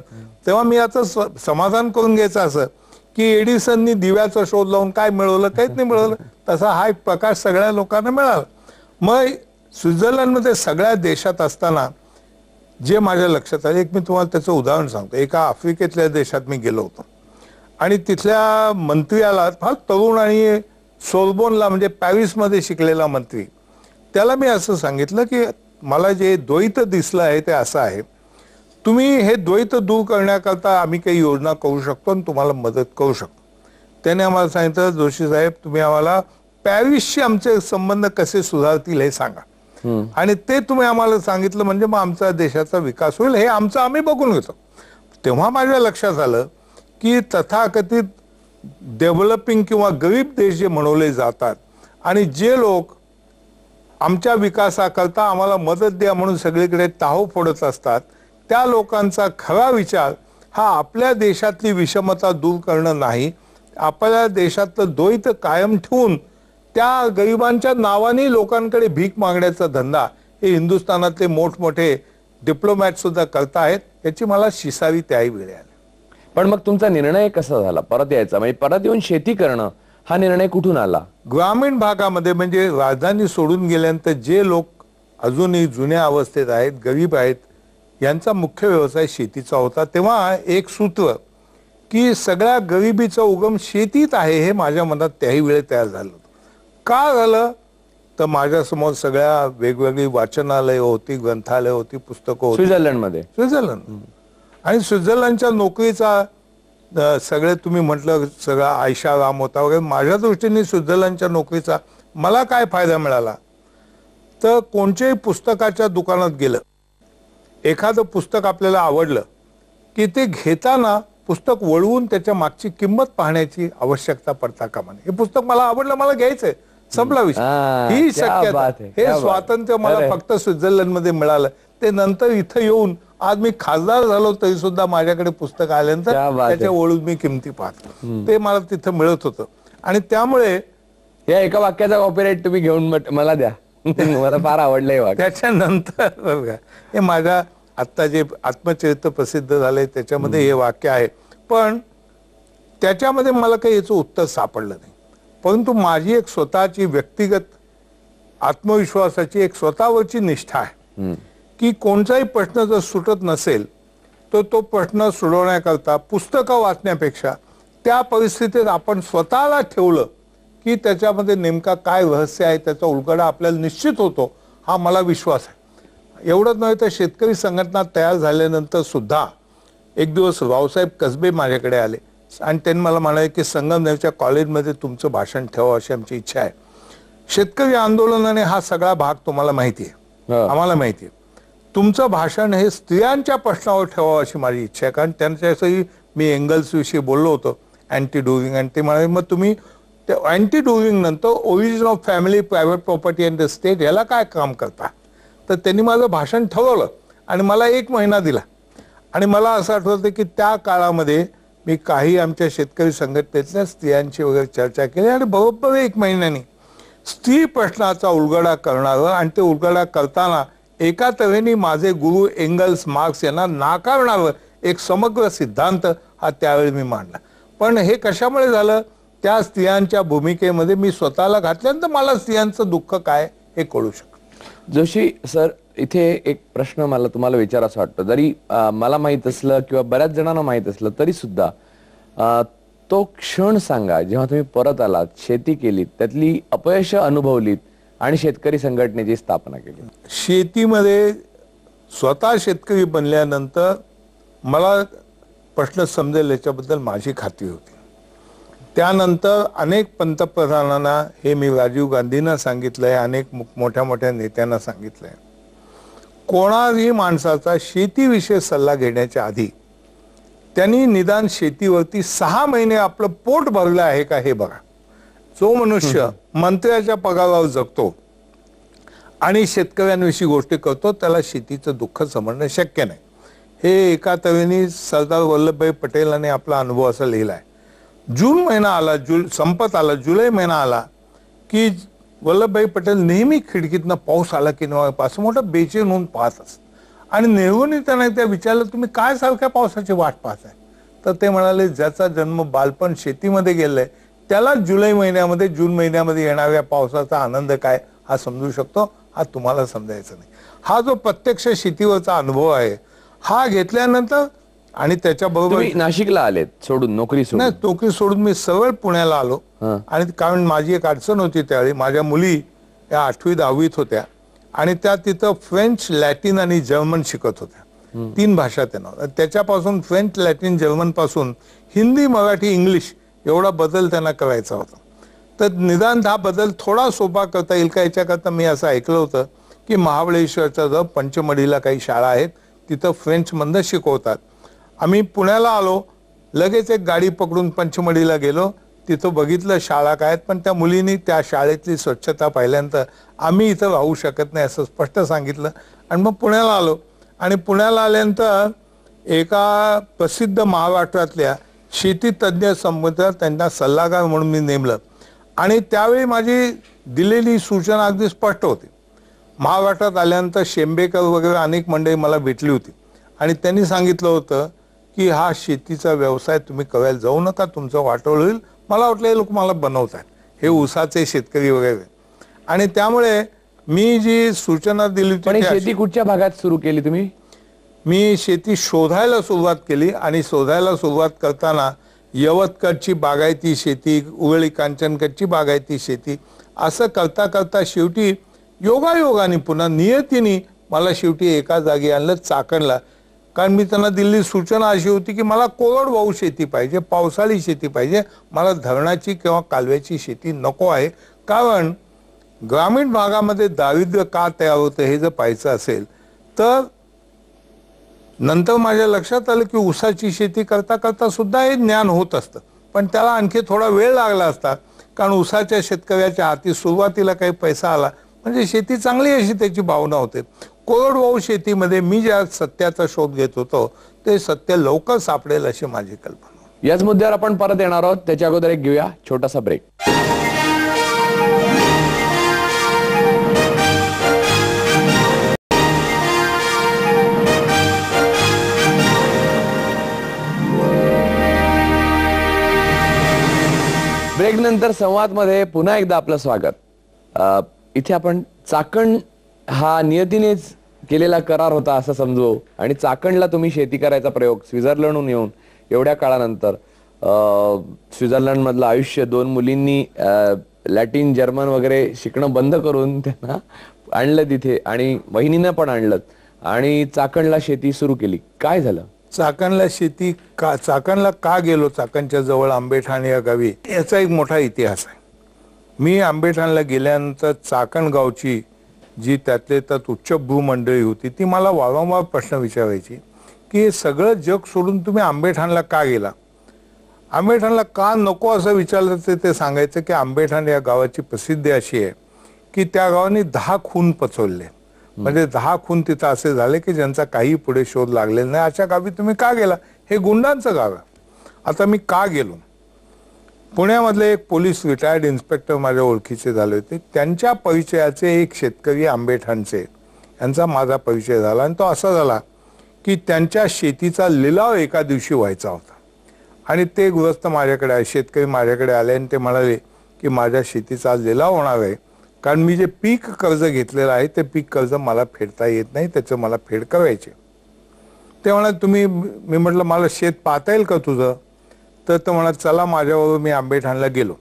तेव्हा मी याचं समाधान करून घ्यायचं असं की एडिसननी दिव्याचा शोध लावून काय मिळवलं काहीच नाही मिळवलं तसा हा एक प्रकाश सगळ्या लोकांना मिळाला मग स्वित्झर्लंडमध्ये सगळ्या देशात असताना जे माझ्या लक्षात आले एक मी तुम्हाला त्याचं उदाहरण सांगतो एका आफ्रिकेतल्या देशात मी गेलो होतो आणि तिथल्या मंत्र्याला फार तरुण आणि सोलबोनला म्हणजे पॅरिसमध्ये शिकलेला मंत्री त्याला मी असं सांगितलं की मला जे द्वैत दिसलं आहे ते असं आहे तुम्ही हे द्वैत दूर करण्याकरता आम्ही काही योजना करू शकतो आणि तुम्हाला मदत करू शकतो त्याने आम्हाला सांगितलं जोशी साहेब तुम्ही आम्हाला पॅरिसशी आमचे संबंध कसे सुधारतील हे सांगा आणि ते तुम्ही आम्हाला सांगितलं म्हणजे मग आमचा देशाचा विकास होईल हे आमचं आम्ही बघून घेतो तेव्हा माझ्या लक्षात आलं की तथाकथित डेव्हलपिंग किंवा गरीब देश जे म्हणवले जातात आणि जे लोक आमच्या विकासाकरता आम्हाला मदत द्या म्हणून सगळीकडे ताहो फोडत असतात त्या लोकांचा खरा विचार हा आपल्या देशातली विषमता दूर करणं नाही आपल्या देशातलं द्वैत कायम ठेवून त्या गरिबांच्या नावाने लोकांकडे भीक मागण्याचा धंदा हे हिंदुस्थानातले मोठमोठे सुद्धा करतायत याची मला शिसावी त्याही वेळ आली पण मग तुमचा निर्णय कसा झाला परत यायचा म्हणजे परत येऊन शेती करणं हा निर्णय कुठून आला ग्रामीण भागामध्ये म्हणजे राजधानी सोडून गेल्यानंतर जे लोक अजूनही जुन्या अवस्थेत आहेत गरीब आहेत यांचा मुख्य व्यवसाय शेतीचा होता तेव्हा एक सूत्र की सगळ्या गरिबीचा उगम शेतीत आहे हे माझ्या मनात त्याही वेळे तयार झालं का झालं तर माझ्यासमोर सगळ्या वेगवेगळी वाचनालय होती ग्रंथालय होती पुस्तकं होती स्वित्झर्लंडमध्ये स्वित्झर्लंड आणि स्वित्झर्लंडच्या नोकरीचा सगळे तुम्ही म्हटलं सगळा आयशा राम होता वगैरे माझ्या दृष्टीने स्वित्झर्लंडच्या नोकरीचा मला काय फायदा मिळाला तर कोणत्याही पुस्तकाच्या दुकानात गेलं एखादं पुस्तक आपल्याला आवडलं की ते घेताना पुस्तक वळवून त्याच्या मागची किंमत पाहण्याची आवश्यकता पडता कामा नये हे पुस्तक मला आवडलं मला घ्यायचंय संपला विषय ही शक्यता हे स्वातंत्र्य मला फक्त स्वित्झर्लंड मध्ये मिळालं ते नंतर इथं येऊन आज मी खासदार झालो तरी सुद्धा माझ्याकडे पुस्तक आल्यानंतर त्याच्या ओळून मी किमती पाहतो ते मला तिथं मिळत होतं आणि त्यामुळे या एका वाक्याचा कॉपीराईट तुम्ही घेऊन मला द्या *laughs* मला फार आवडलंय त्याच्यानंतर हे माझ्या आत्ता जे आत्मचरित्र प्रसिद्ध झालंय त्याच्यामध्ये हे वाक्य आहे पण त्याच्यामध्ये मला काही याचं उत्तर सापडलं नाही परंतु माझी एक स्वतःची व्यक्तिगत आत्मविश्वासाची एक स्वतःवरची निष्ठा आहे की कोणताही प्रश्न जर सुटत नसेल तर तो, तो प्रश्न सोडवण्याकरता पुस्तकं वाचण्यापेक्षा त्या परिस्थितीत आपण स्वतःला ठेवलं की त्याच्यामध्ये नेमका काय रहस्य आहे त्याचा उलगडा आपल्याला निश्चित होतो हा मला विश्वास आहे एवढंच नव्हे तर शेतकरी संघटना तयार झाल्यानंतर सुद्धा एक दिवस रावसाहेब कसबे माझ्याकडे आले आणि त्यांनी मला म्हणाले की संगमनेरच्या कॉलेजमध्ये तुमचं भाषण ठेवा अशी आमची इच्छा आहे शेतकरी आंदोलनाने हा सगळा भाग तुम्हाला माहिती आहे आम्हाला माहिती आहे तुमचं भाषण हे स्त्रियांच्या प्रश्नावर ठेवावं अशी माझी इच्छा आहे कारण त्यांच्याशी मी विषयी बोललो होतो अँटी डोगिंग आणि ते म्हणाले मग तुम्ही ते अँटी डोरिंग नंतर origin of family private property and the state याला काय काम करता तर त्यांनी माझं भाषण ठरवलं आणि मला एक महिना दिला आणि मला असं आठवतं की त्या काळामध्ये मी काही आमच्या शेतकरी संघटनेतल्या स्त्रियांची वगैरे चर्चा केली आणि बरोबर एक महिन्याने स्त्री प्रश्नाचा उलगडा करणारं आणि ते उलगडा करताना एका तऱ्हेने माझे गुरु एंगल्स मार्क्स यांना नाकारणारं एक समग्र सिद्धांत हा त्यावेळी मी मांडला पण हे कशामुळे झालं त्या स्त्रियांच्या भूमिकेमध्ये मी स्वतःला घातल्यानंतर मला स्त्रियांचं दुःख काय हे कळू शकत जोशी सर इथे एक प्रश्न मला तुम्हाला विचारासा वाटतो जरी मला माहीत असलं किंवा बऱ्याच जणांना माहीत असलं तरी सुद्धा तो क्षण सांगा जेव्हा तुम्ही परत आलात शेती केलीत त्यातली अपयश अनुभवलीत आणि शेतकरी संघटनेची स्थापना केली शेतीमध्ये स्वतः शेतकरी बनल्यानंतर मला प्रश्न समजेल याच्याबद्दल माझी खात्री होती त्यानंतर अनेक पंतप्रधानांना हे मी राजीव गांधींना सांगितलं आहे अनेक मोठ्या मोठ्या नेत्यांना सांगितलं आहे कोणाही माणसाचा शेतीविषयी सल्ला घेण्याच्या आधी त्यांनी निदान शेतीवरती सहा महिने आपलं पोट भरलं आहे का हे बघा जो मनुष्य मंत्र्याच्या पगारावर जगतो आणि शेतकऱ्यांविषयी गोष्टी करतो त्याला शेतीचं दुःख समजणं शक्य नाही हे एका तऱ्हेने सरदार वल्लभभाई पटेल आणि आपला अनुभव असा लिहिला आहे जून महिना आला जुल संपत आला जुलै महिना आला की वल्लभभाई पटेल नेहमी खिडकीतनं पाऊस आला की नाही असं मोठं बेचेन होऊन पाहत असत आणि नेहमी त्यांना त्या विचारलं तुम्ही काय सारख्या पावसाची वाट पाहताय तर ते म्हणाले ज्याचा जन्म बालपण शेतीमध्ये गेलाय त्याला जुलै महिन्यामध्ये जून महिन्यामध्ये येणाऱ्या पावसाचा आनंद काय हा समजू शकतो हा तुम्हाला समजायचा नाही हा जो प्रत्यक्ष शेतीवरचा अनुभव आहे हा घेतल्यानंतर आणि त्याच्याबरोबर नाशिकला आलेत सोडून नोकरी नाही सोडून नोकरी सोडून मी सरळ पुण्याला आलो आणि कारण माझी एक अडचण होती त्यावेळी माझ्या मुली या आठवी दहावीत होत्या आणि त्या तिथं फ्रेंच लॅटिन आणि जर्मन शिकत होत्या तीन भाषा त्यांना त्याच्यापासून फ्रेंच लॅटिन जर्मन पासून हिंदी मराठी इंग्लिश एवढा बदल त्यांना करायचा होता तर निदान हा बदल थोडा सोपा करता येईल का याच्याकरता मी असं ऐकलं होतं की महाबळेश्वरचा जवळ पंचमढीला काही शाळा आहेत तिथं फ्रेंच फ्रेंचमधनं शिकवतात आम्ही पुण्याला आलो लगेच एक गाडी पकडून पंचमढीला गेलो तिथं बघितलं शाळा काय आहेत पण त्या मुलींनी त्या शाळेतली स्वच्छता पाहिल्यानंतर आम्ही इथं राहू शकत नाही असं स्पष्ट सांगितलं आणि मग पुण्याला आलो आणि पुण्याला आल्यानंतर एका प्रसिद्ध महाराष्ट्रातल्या शेती तज्ज्ञ त्यांना सल्लागार म्हणून मी नेमलं आणि त्यावेळी माझी दिलेली सूचना अगदी स्पष्ट होती महाराष्ट्रात आल्यानंतर शेंबेकर वगैरे अनेक मंडळी मला भेटली होती आणि त्यांनी सांगितलं होतं की हा शेतीचा व्यवसाय तुम्ही कव्याल जाऊ नका तुमचं वाटोळ होईल मला वाटलं हे लोक मला बनवतात हे उसाचे शेतकरी वगैरे आणि त्यामुळे मी जी सूचना दिली होती शेती कुठच्या भागात सुरू केली तुम्ही मी शेती शोधायला सुरुवात केली आणि शोधायला सुरुवात करताना यवतकडची बागायती शेती उगळी कांचनकडची बागायती शेती असं करता करता शेवटी योगायोगाने पुन्हा नियतीने मला शेवटी एका जागी आणलं चाकणला कारण मी त्यांना दिल्ली सूचना अशी होती की मला कोरडवाहू शेती पाहिजे पावसाळी शेती पाहिजे मला धरणाची किंवा कालव्याची शेती नको आहे कारण ग्रामीण भागामध्ये दारिद्र्य का तयार होतं हे जर पाहायचं असेल तर नंतर माझ्या लक्षात आलं की ऊसाची शेती करता करता सुद्धा हे ज्ञान होत असतं पण त्याला आणखी थोडा वेळ लागला असता कारण ऊसाच्या शेतकऱ्याच्या हाती सुरुवातीला काही पैसा आला म्हणजे शेती चांगली अशी त्याची भावना होते कोरडवाऊ शेतीमध्ये मी ज्या सत्याचा शोध घेत होतो ते सत्य लवकर सापडेल अशी माझी कल्पना याच मुद्द्यावर आपण परत येणार आहोत त्याच्या अगोदर एक घेऊया छोटासा ब्रेक ब्रेक नंतर मध्ये पुन्हा एकदा आपलं स्वागत इथे आपण चाकण हा नियतीनेच केलेला करार होता असं समजू आणि चाकणला तुम्ही शेती करायचा प्रयोग स्वित्झर्लंडहून येऊन एवढ्या काळानंतर मधलं आयुष्य दोन मुलींनी लॅटिन जर्मन वगैरे शिकणं बंद करून त्यांना आणलं तिथे आणि वहिनीनं पण आणलं आणि चाकणला शेती सुरू केली काय झालं चाकणला शेती का चाकणला का गेलो चाकणच्या जवळ आंबेठाण या गावी याचा एक मोठा इतिहास आहे मी आंबेठाणला गेल्यानंतर चाकण गावची जी त्यातले त्यात उच्च भूमंडळी होती ती मला वारंवार प्रश्न विचारायची की सगळं जग सोडून तुम्ही आंबेठाणला का गेला आंबेठाणला का नको असं विचारलं ते सांगायचं की आंबेठाण या गावाची प्रसिद्धी अशी आहे की त्या गावाने दहा खून पचवले म्हणजे दहा खून तिथं असे झाले की ज्यांचा काही पुढे शोध लागलेला नाही अशा गावी तुम्ही का गेला हे गुंडांचं गाव आहे आता मी का गेलो पुण्यामधले एक पोलीस रिटायर्ड इन्स्पेक्टर माझ्या ओळखीचे झाले होते त्यांच्या परिचयाचे एक शेतकरी आंबेठाणचे यांचा माझा परिचय झाला आणि तो असा झाला की त्यांच्या शेतीचा लिलाव एका दिवशी व्हायचा होता आणि ते गृहस्थ माझ्याकडे शेतकरी माझ्याकडे आले आणि ते म्हणाले की माझ्या शेतीचा लिलाव होणार आहे कारण मी जे पीक कर्ज घेतलेलं आहे ते पीक कर्ज मला फेडता येत नाही त्याचं मला फेड करायचे ते म्हणाले तुम्ही मी म्हटलं मला शेत पाहता येईल का तुझं तर तो म्हणा चला माझ्याबरोबर मी आंबेठाणला गेलो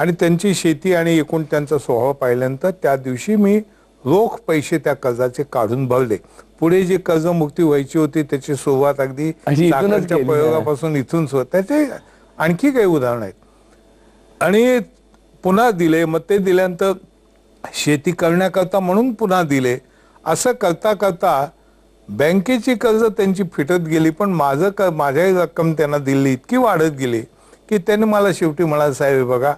आणि त्यांची शेती आणि एकूण त्यांचा स्वभाव पाहिल्यानंतर त्या दिवशी मी रोख पैसे त्या कर्जाचे काढून भरले पुढे जी कर्जमुक्ती व्हायची होती त्याची सुरुवात अगदी प्रयोगापासून इथून त्याचे आणखी काही उदाहरण आहेत आणि पुन्हा दिले मग ते दिल्यानंतर शेती करण्याकरता म्हणून पुन्हा दिले असं करता करता बँकेची कर्ज त्यांची फिटत गेली पण माझं क माझ्याही रक्कम त्यांना दिली इतकी वाढत गेली की त्यांनी मला शेवटी म्हणाल साहेब बघा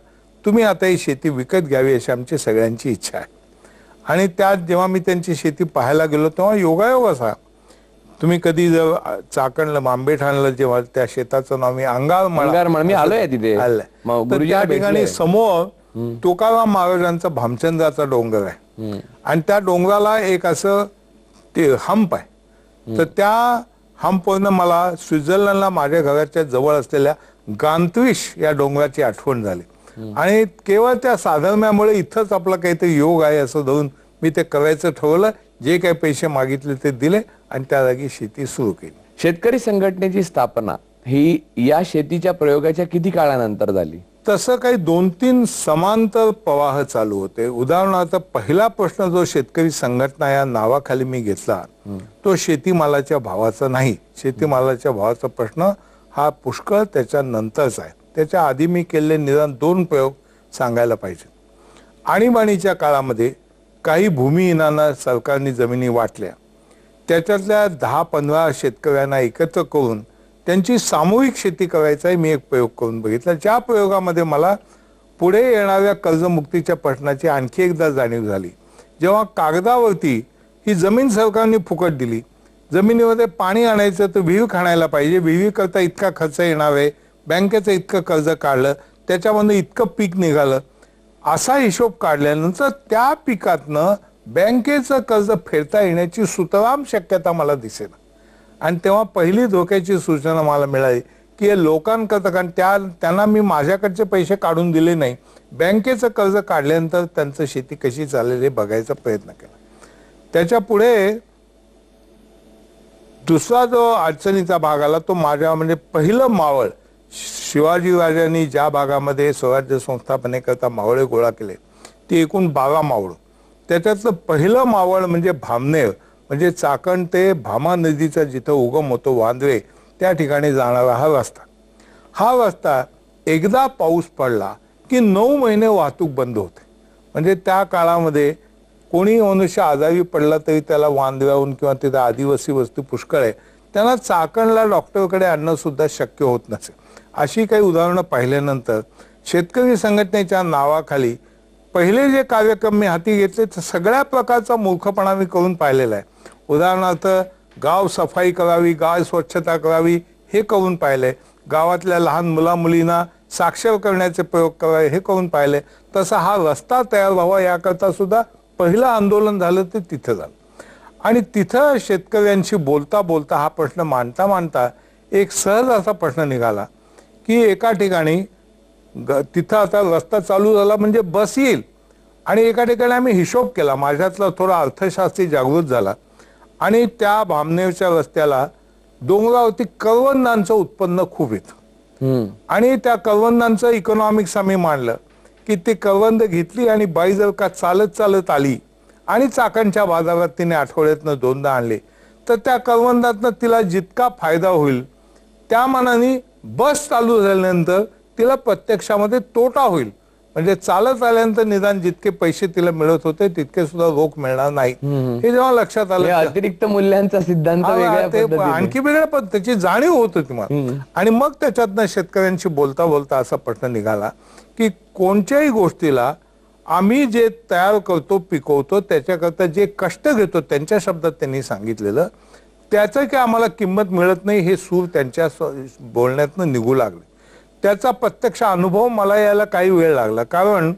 तुम्ही आता ही शेती विकत घ्यावी अशी आमची सगळ्यांची इच्छा आहे आणि त्यात जेव्हा मी त्यांची शेती पाहायला गेलो तेव्हा योगायोग असा तुम्ही कधी जर चाकणला आणलं जेव्हा त्या शेताचं नाव मी अंगार मी आलोय तिथे तर त्या ठिकाणी समोर तुकाराम महाराजांचा भामचंदाचा डोंगर आहे आणि त्या डोंगराला एक असं ते हंप आहे तर त्या हंपनं मला स्वित्झर्लंडला माझ्या घराच्या जवळ असलेल्या गांतविश या डोंगराची आठवण झाली आणि केवळ त्या साधर्म्यामुळे इथंच आपला काहीतरी योग आहे असं धरून मी ते करायचं ठरवलं जे काही पैसे मागितले ते दिले आणि त्या जागी शेती सुरू केली शेतकरी संघटनेची स्थापना ही या शेतीच्या प्रयोगाच्या किती काळानंतर झाली तसं काही दोन तीन समांतर प्रवाह चालू होते उदाहरणार्थ पहिला प्रश्न जो शेतकरी संघटना या नावाखाली मी घेतला तो शेतीमालाच्या भावाचा नाही शेतीमालाच्या भावाचा प्रश्न हा पुष्कळ त्याच्यानंतरच आहे त्याच्या आधी मी केलेले निदान दोन प्रयोग सांगायला पाहिजे आणीबाणीच्या काळामध्ये काही भूमिहीनांना सरकारने जमिनी वाटल्या त्याच्यातल्या दहा पंधरा शेतकऱ्यांना एकत्र करून त्यांची सामूहिक शेती करायचा मी एक प्रयोग करून बघितला ज्या प्रयोगामध्ये मला पुढे येणाऱ्या कर्जमुक्तीच्या प्रश्नाची आणखी एकदा जाणीव झाली जेव्हा कागदावरती ही जमीन सरकारने फुकट दिली जमिनीमध्ये पाणी आणायचं तर विहीर खाणायला पाहिजे करता इतका खर्च येणार आहे बँकेचं इतकं कर्ज काढलं त्याच्यामधून इतकं पीक निघालं असा हिशोब काढल्यानंतर त्या पिकातनं बँकेचं कर्ज फेडता येण्याची सुतराम शक्यता मला दिसेल आणि तेव्हा पहिली धोक्याची सूचना मला मिळाली की हे लोकांकरता कारण त्या त्यांना मी माझ्याकडचे पैसे काढून दिले नाही बँकेचं कर्ज काढल्यानंतर त्यांचं शेती कशी हे बघायचा प्रयत्न केला त्याच्या पुढे दुसरा जो अडचणीचा भाग आला तो माझ्या म्हणजे पहिलं मावळ शिवाजी ज्या भागामध्ये स्वराज्य संस्थापनेकरता मावळे गोळा केले ती एकूण बारा मावळ त्याच्यातलं पहिलं मावळ म्हणजे भामनेर म्हणजे चाकण ते भामा नदीचा जिथं उगम होतो वांद्रे त्या ठिकाणी जाणारा हा रस्ता हा रस्ता एकदा पाऊस पडला की नऊ महिने वाहतूक बंद होते म्हणजे त्या काळामध्ये कोणी मनुष्य आजारी पडला तरी त्याला वांद्र्याहून किंवा तिथं आदिवासी वस्ती पुष्कळ आहे त्यांना चाकणला डॉक्टरकडे आणणंसुद्धा शक्य होत नसे अशी काही उदाहरणं पाहिल्यानंतर शेतकरी संघटनेच्या नावाखाली पहिले जे कार्यक्रम मी हाती घेतले तर सगळ्या प्रकारचा मूर्खपणा मी करून पाहिलेला आहे उदाहरणार्थ गाव सफाई करावी गाव स्वच्छता करावी हे करून पाहिले गावातल्या लहान मुलामुलींना साक्षर करण्याचे प्रयोग करावे हे करून पाहिले तसा हा रस्ता तयार व्हावा याकरता सुद्धा पहिलं आंदोलन झालं ते तिथं झालं आणि तिथं शेतकऱ्यांशी बोलता बोलता हा प्रश्न मांडता मांडता एक सहज असा प्रश्न निघाला की एका ठिकाणी तिथं आता रस्ता चालू झाला म्हणजे बस येईल आणि एका ठिकाणी आम्ही हिशोब केला माझ्यातला थोडा अर्थशास्त्री जागृत झाला आणि त्या भामनेरच्या रस्त्याला डोंगरावरती करवंदांचं उत्पन्न खूप येतं आणि त्या करवंदांचं इकॉनॉमिक्स आम्ही मांडलं की ती करवंद घेतली आणि बाई जर का चालत चालत आली आणि चाकणच्या बाजारात तिने आठवड्यातनं दोनदा आणले तर त्या करवंदातनं तिला जितका फायदा होईल त्या मानाने बस चालू झाल्यानंतर तिला प्रत्यक्षामध्ये तोटा होईल म्हणजे चालत आल्यानंतर निदान जितके पैसे तिला मिळत होते तितके सुद्धा रोख मिळणार नाही हे जेव्हा लक्षात आलं अतिरिक्त मूल्यांचा सिद्धांत आणखी वेगळ्या पद्धतीची जाणीव होत होती मला आणि मग त्याच्यातनं शेतकऱ्यांशी बोलता बोलता असा प्रश्न निघाला की कोणत्याही गोष्टीला आम्ही जे तयार करतो पिकवतो त्याच्याकरता जे कष्ट घेतो त्यांच्या शब्दात त्यांनी सांगितलेलं त्याचं की आम्हाला किंमत मिळत नाही हे सूर त्यांच्या बोलण्यातनं निघू लागले त्याचा प्रत्यक्ष अनुभव मला यायला काही वेळ लागला कारण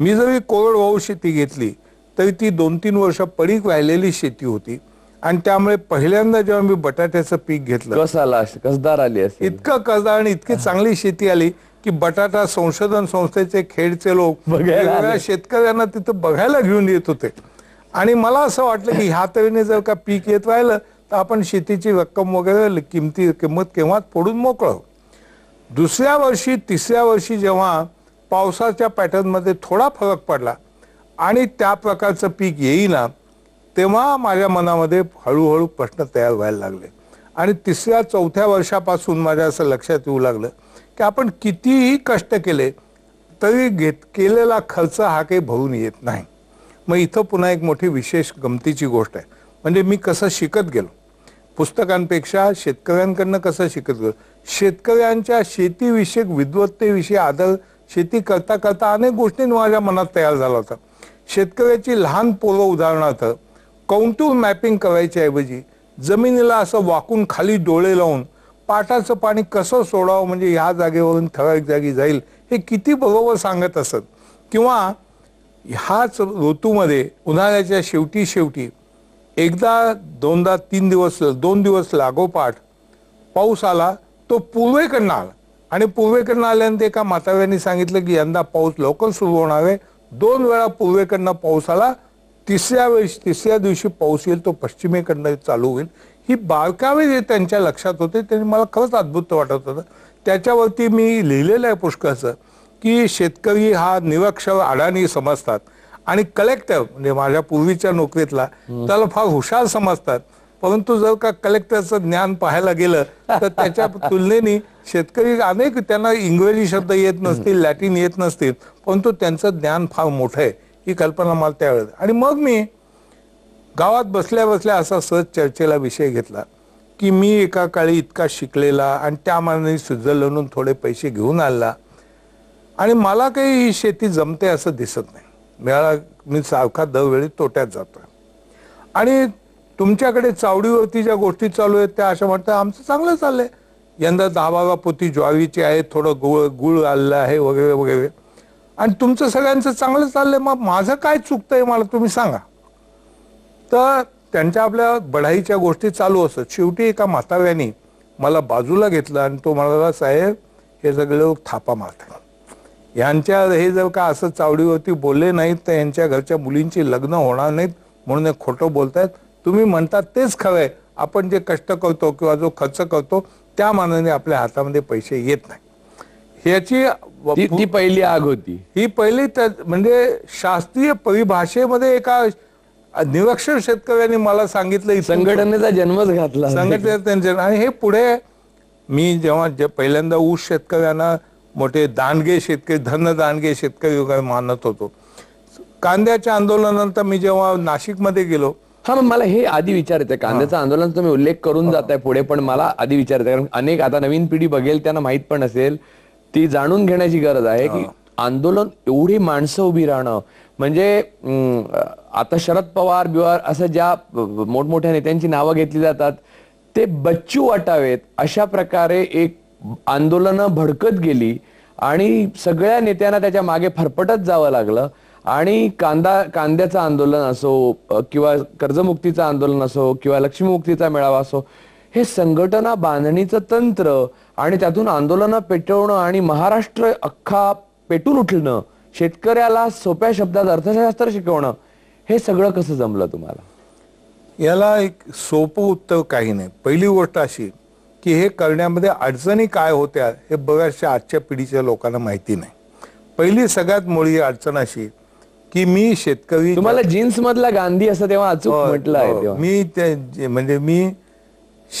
मी जरी कोरडवाहू शेती घेतली तरी ती दोन तीन वर्ष पडीक राहिलेली शेती होती आणि त्यामुळे पहिल्यांदा जेव्हा मी बटाट्याचं पीक घेतलं कस आला कसदार आली असेल इतकं कसदार आणि इतकी चांगली शेती आली की बटाटा संशोधन संस्थेचे खेडचे लोक वेगवेगळ्या शेतकऱ्यांना तिथं बघायला घेऊन येत होते आणि मला असं वाटलं की ह्या तऱ्हेने जर का पीक येत राहिलं तर आपण शेतीची रक्कम वगैरे किमती किंमत केव्हा पडून मोकळं दुसऱ्या वर्षी तिसऱ्या वर्षी जेव्हा पावसाच्या पॅटर्नमध्ये थोडा फरक पडला आणि त्या प्रकारचं पीक येईना तेव्हा माझ्या मनामध्ये हळूहळू प्रश्न तयार व्हायला लागले आणि तिसऱ्या चौथ्या वर्षापासून माझ्या असं लक्षात येऊ लागलं की आपण कितीही कष्ट केले तरी घेत केलेला खर्च हा काही भरून येत नाही मग इथं पुन्हा एक मोठी विशेष गमतीची गोष्ट आहे म्हणजे मी कसं शिकत गेलो पुस्तकांपेक्षा शेतकऱ्यांकडनं कसं शिकत गेलो शेतकऱ्यांच्या शेतीविषयक विद्वत्तेविषयी आदर शेती करता करता अनेक गोष्टी माझ्या मनात तयार झाला होता शेतकऱ्याची लहान पोरं उदाहरणार्थ कौंटूर मॅपिंग करायच्याऐवजी जमिनीला असं वाकून खाली डोळे लावून पाटाचं पाणी कसं सोडावं म्हणजे ह्या जागेवरून ठराविक जागी जाईल हे किती बरोबर सांगत असत किंवा ह्याच ऋतूमध्ये उन्हाळ्याच्या शेवटी शेवटी एकदा दोनदा तीन दिवस दोन दिवस लागोपाठ पाऊस आला तो पूर्वेकडनं आला आणि पूर्वेकडनं आल्यानंतर एका माताव्याने सांगितलं की यंदा पाऊस लवकर सुरू होणार आहे दोन वेळा पूर्वेकडनं पाऊस आला तिसऱ्या वेळेस तिसऱ्या दिवशी पाऊस येईल तो पश्चिमेकडनं चालू होईल ही बारकावे जे त्यांच्या लक्षात होते त्यांनी मला खरंच अद्भुत वाटत होतं त्याच्यावरती मी लिहिलेलं आहे पुष्कळचं की शेतकरी हा निरक्षर अडाणी समजतात आणि कलेक्टर म्हणजे माझ्या पूर्वीच्या नोकरीतला त्याला फार हुशार समजतात परंतु जर का कलेक्टरचं ज्ञान पाहायला गेलं तर त्याच्या *laughs* तुलनेने शेतकरी अनेक त्यांना इंग्रजी शब्द येत नसतील लॅटिन येत नसतील परंतु त्यांचं ज्ञान फार मोठं आहे ही कल्पना मला त्यावेळेस आणि मग मी गावात बसल्या बसल्या असा सहज चर्चेला विषय घेतला की मी एका काळी इतका शिकलेला आणि त्या मानाने स्वित्झर्लंडहून थोडे पैसे घेऊन आणला आणि मला काही ही शेती जमते असं दिसत नाही मेळा मी सारखा दरवेळी तोट्यात जातो आणि तुमच्याकडे चावडीवरती ज्या गोष्टी चालू आहेत त्या अशा म्हणतात आमचं चांगलं चाललंय यंदा दहा बारा पोती ज्वारीची आहे थोडं गुळ गुळ आलेलं आहे वगैरे वगैरे आणि तुमचं सगळ्यांचं चांगलं चाललंय मग माझं काय चुकतंय मला तुम्ही सांगा तर त्यांच्या आपल्या बढाईच्या गोष्टी चालू असत शेवटी एका म्हाताव्याने मला बाजूला घेतलं आणि तो म्हणाला साहेब हे सगळे लोक थापा मारतात यांच्या हे जर का असं चावडीवरती बोलले नाहीत तर यांच्या घरच्या मुलींची लग्न होणार नाहीत म्हणून हे खोटं बोलतायत तुम्ही म्हणता तेच खरंय आपण जे कष्ट करतो किंवा जो खर्च करतो त्या मानाने आपल्या हातामध्ये पैसे येत नाही ह्याची ती- पहिली आग होती ही पहिली म्हणजे शास्त्रीय परिभाषेमध्ये एका निरक्षर शेतकऱ्यांनी मला सांगितलं संघटनेचा जन्मच घातला संघटनेचा आणि हे पुढे मी जेव्हा जे पहिल्यांदा ऊस शेतकऱ्यांना मोठे दानगे शेतकरी धन दानगे शेतकरी मानत होतो कांद्याच्या आंदोलनानंतर मी जेव्हा नाशिकमध्ये गेलो हा मग मला हे आधी विचारायचं कांद्याचं आंदोलन तुम्ही उल्लेख करून जाताय पुढे पण मला आधी विचारते कारण अनेक आता नवीन पिढी बघेल त्यांना माहित पण असेल ती जाणून घेण्याची गरज आहे की आंदोलन एवढी माणसं उभी राहणं म्हणजे आता शरद पवार बिवार असं ज्या मोठमोठ्या नेत्यांची नावं घेतली जातात ते बच्चू वाटावेत अशा प्रकारे एक आंदोलन भडकत गेली आणि सगळ्या नेत्यांना त्याच्या मागे फरफटत जावं लागलं आणि कांदा कांद्याचं आंदोलन असो किंवा कर्जमुक्तीचं आंदोलन असो किंवा लक्ष्मीमुक्तीचा मेळावा असो हे संघटना बांधणीचं तंत्र आणि त्यातून आंदोलनं पेटवणं आणि महाराष्ट्र अख्खा पेटून उठलं शेतकऱ्याला सोप्या शब्दात अर्थशास्त्र शिकवणं हे सगळं कसं जमलं तुम्हाला याला एक सोपं उत्तर काही नाही पहिली गोष्ट अशी की हे करण्यामध्ये अडचणी काय होत्या हे बऱ्याचशा आजच्या पिढीच्या लोकांना माहिती नाही पहिली सगळ्यात मोठी अडचण अशी की मी शेतकरी तुम्हाला जीन्स मधला गांधी असं तेव्हा अचूक हो, म्हटलं आहे हो. मी म्हणजे मी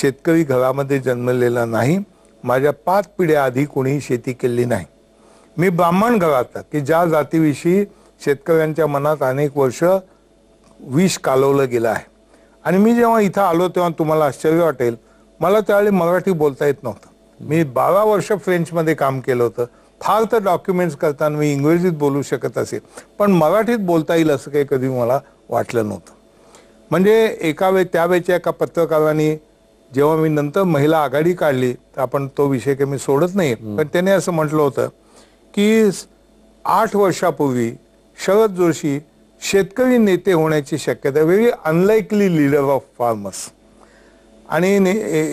शेतकरी घरामध्ये जन्मलेला नाही माझ्या पाच पिढ्या आधी कोणीही शेती केली नाही मी ब्राह्मण घरात की ज्या जातीविषयी शेतकऱ्यांच्या मनात अनेक वर्ष विष कालवलं गेलं आहे आणि मी जेव्हा इथं आलो तेव्हा तुम्हाला आश्चर्य वाटेल मला त्यावेळी मराठी बोलता येत नव्हतं मी बारा वर्ष फ्रेंचमध्ये काम केलं होतं फार तर डॉक्युमेंट्स करताना मी इंग्रजीत बोलू शकत असे पण मराठीत बोलता येईल असं काही कधी मला वाटलं नव्हतं म्हणजे एका वे त्यावेळच्या एका पत्रकाराने जेव्हा मी नंतर महिला आघाडी काढली तर आपण तो विषय काही मी सोडत नाही पण त्याने असं म्हटलं होतं की आठ वर्षापूर्वी शरद जोशी शेतकरी नेते होण्याची शक्यता very unlikely leader of farmers आणि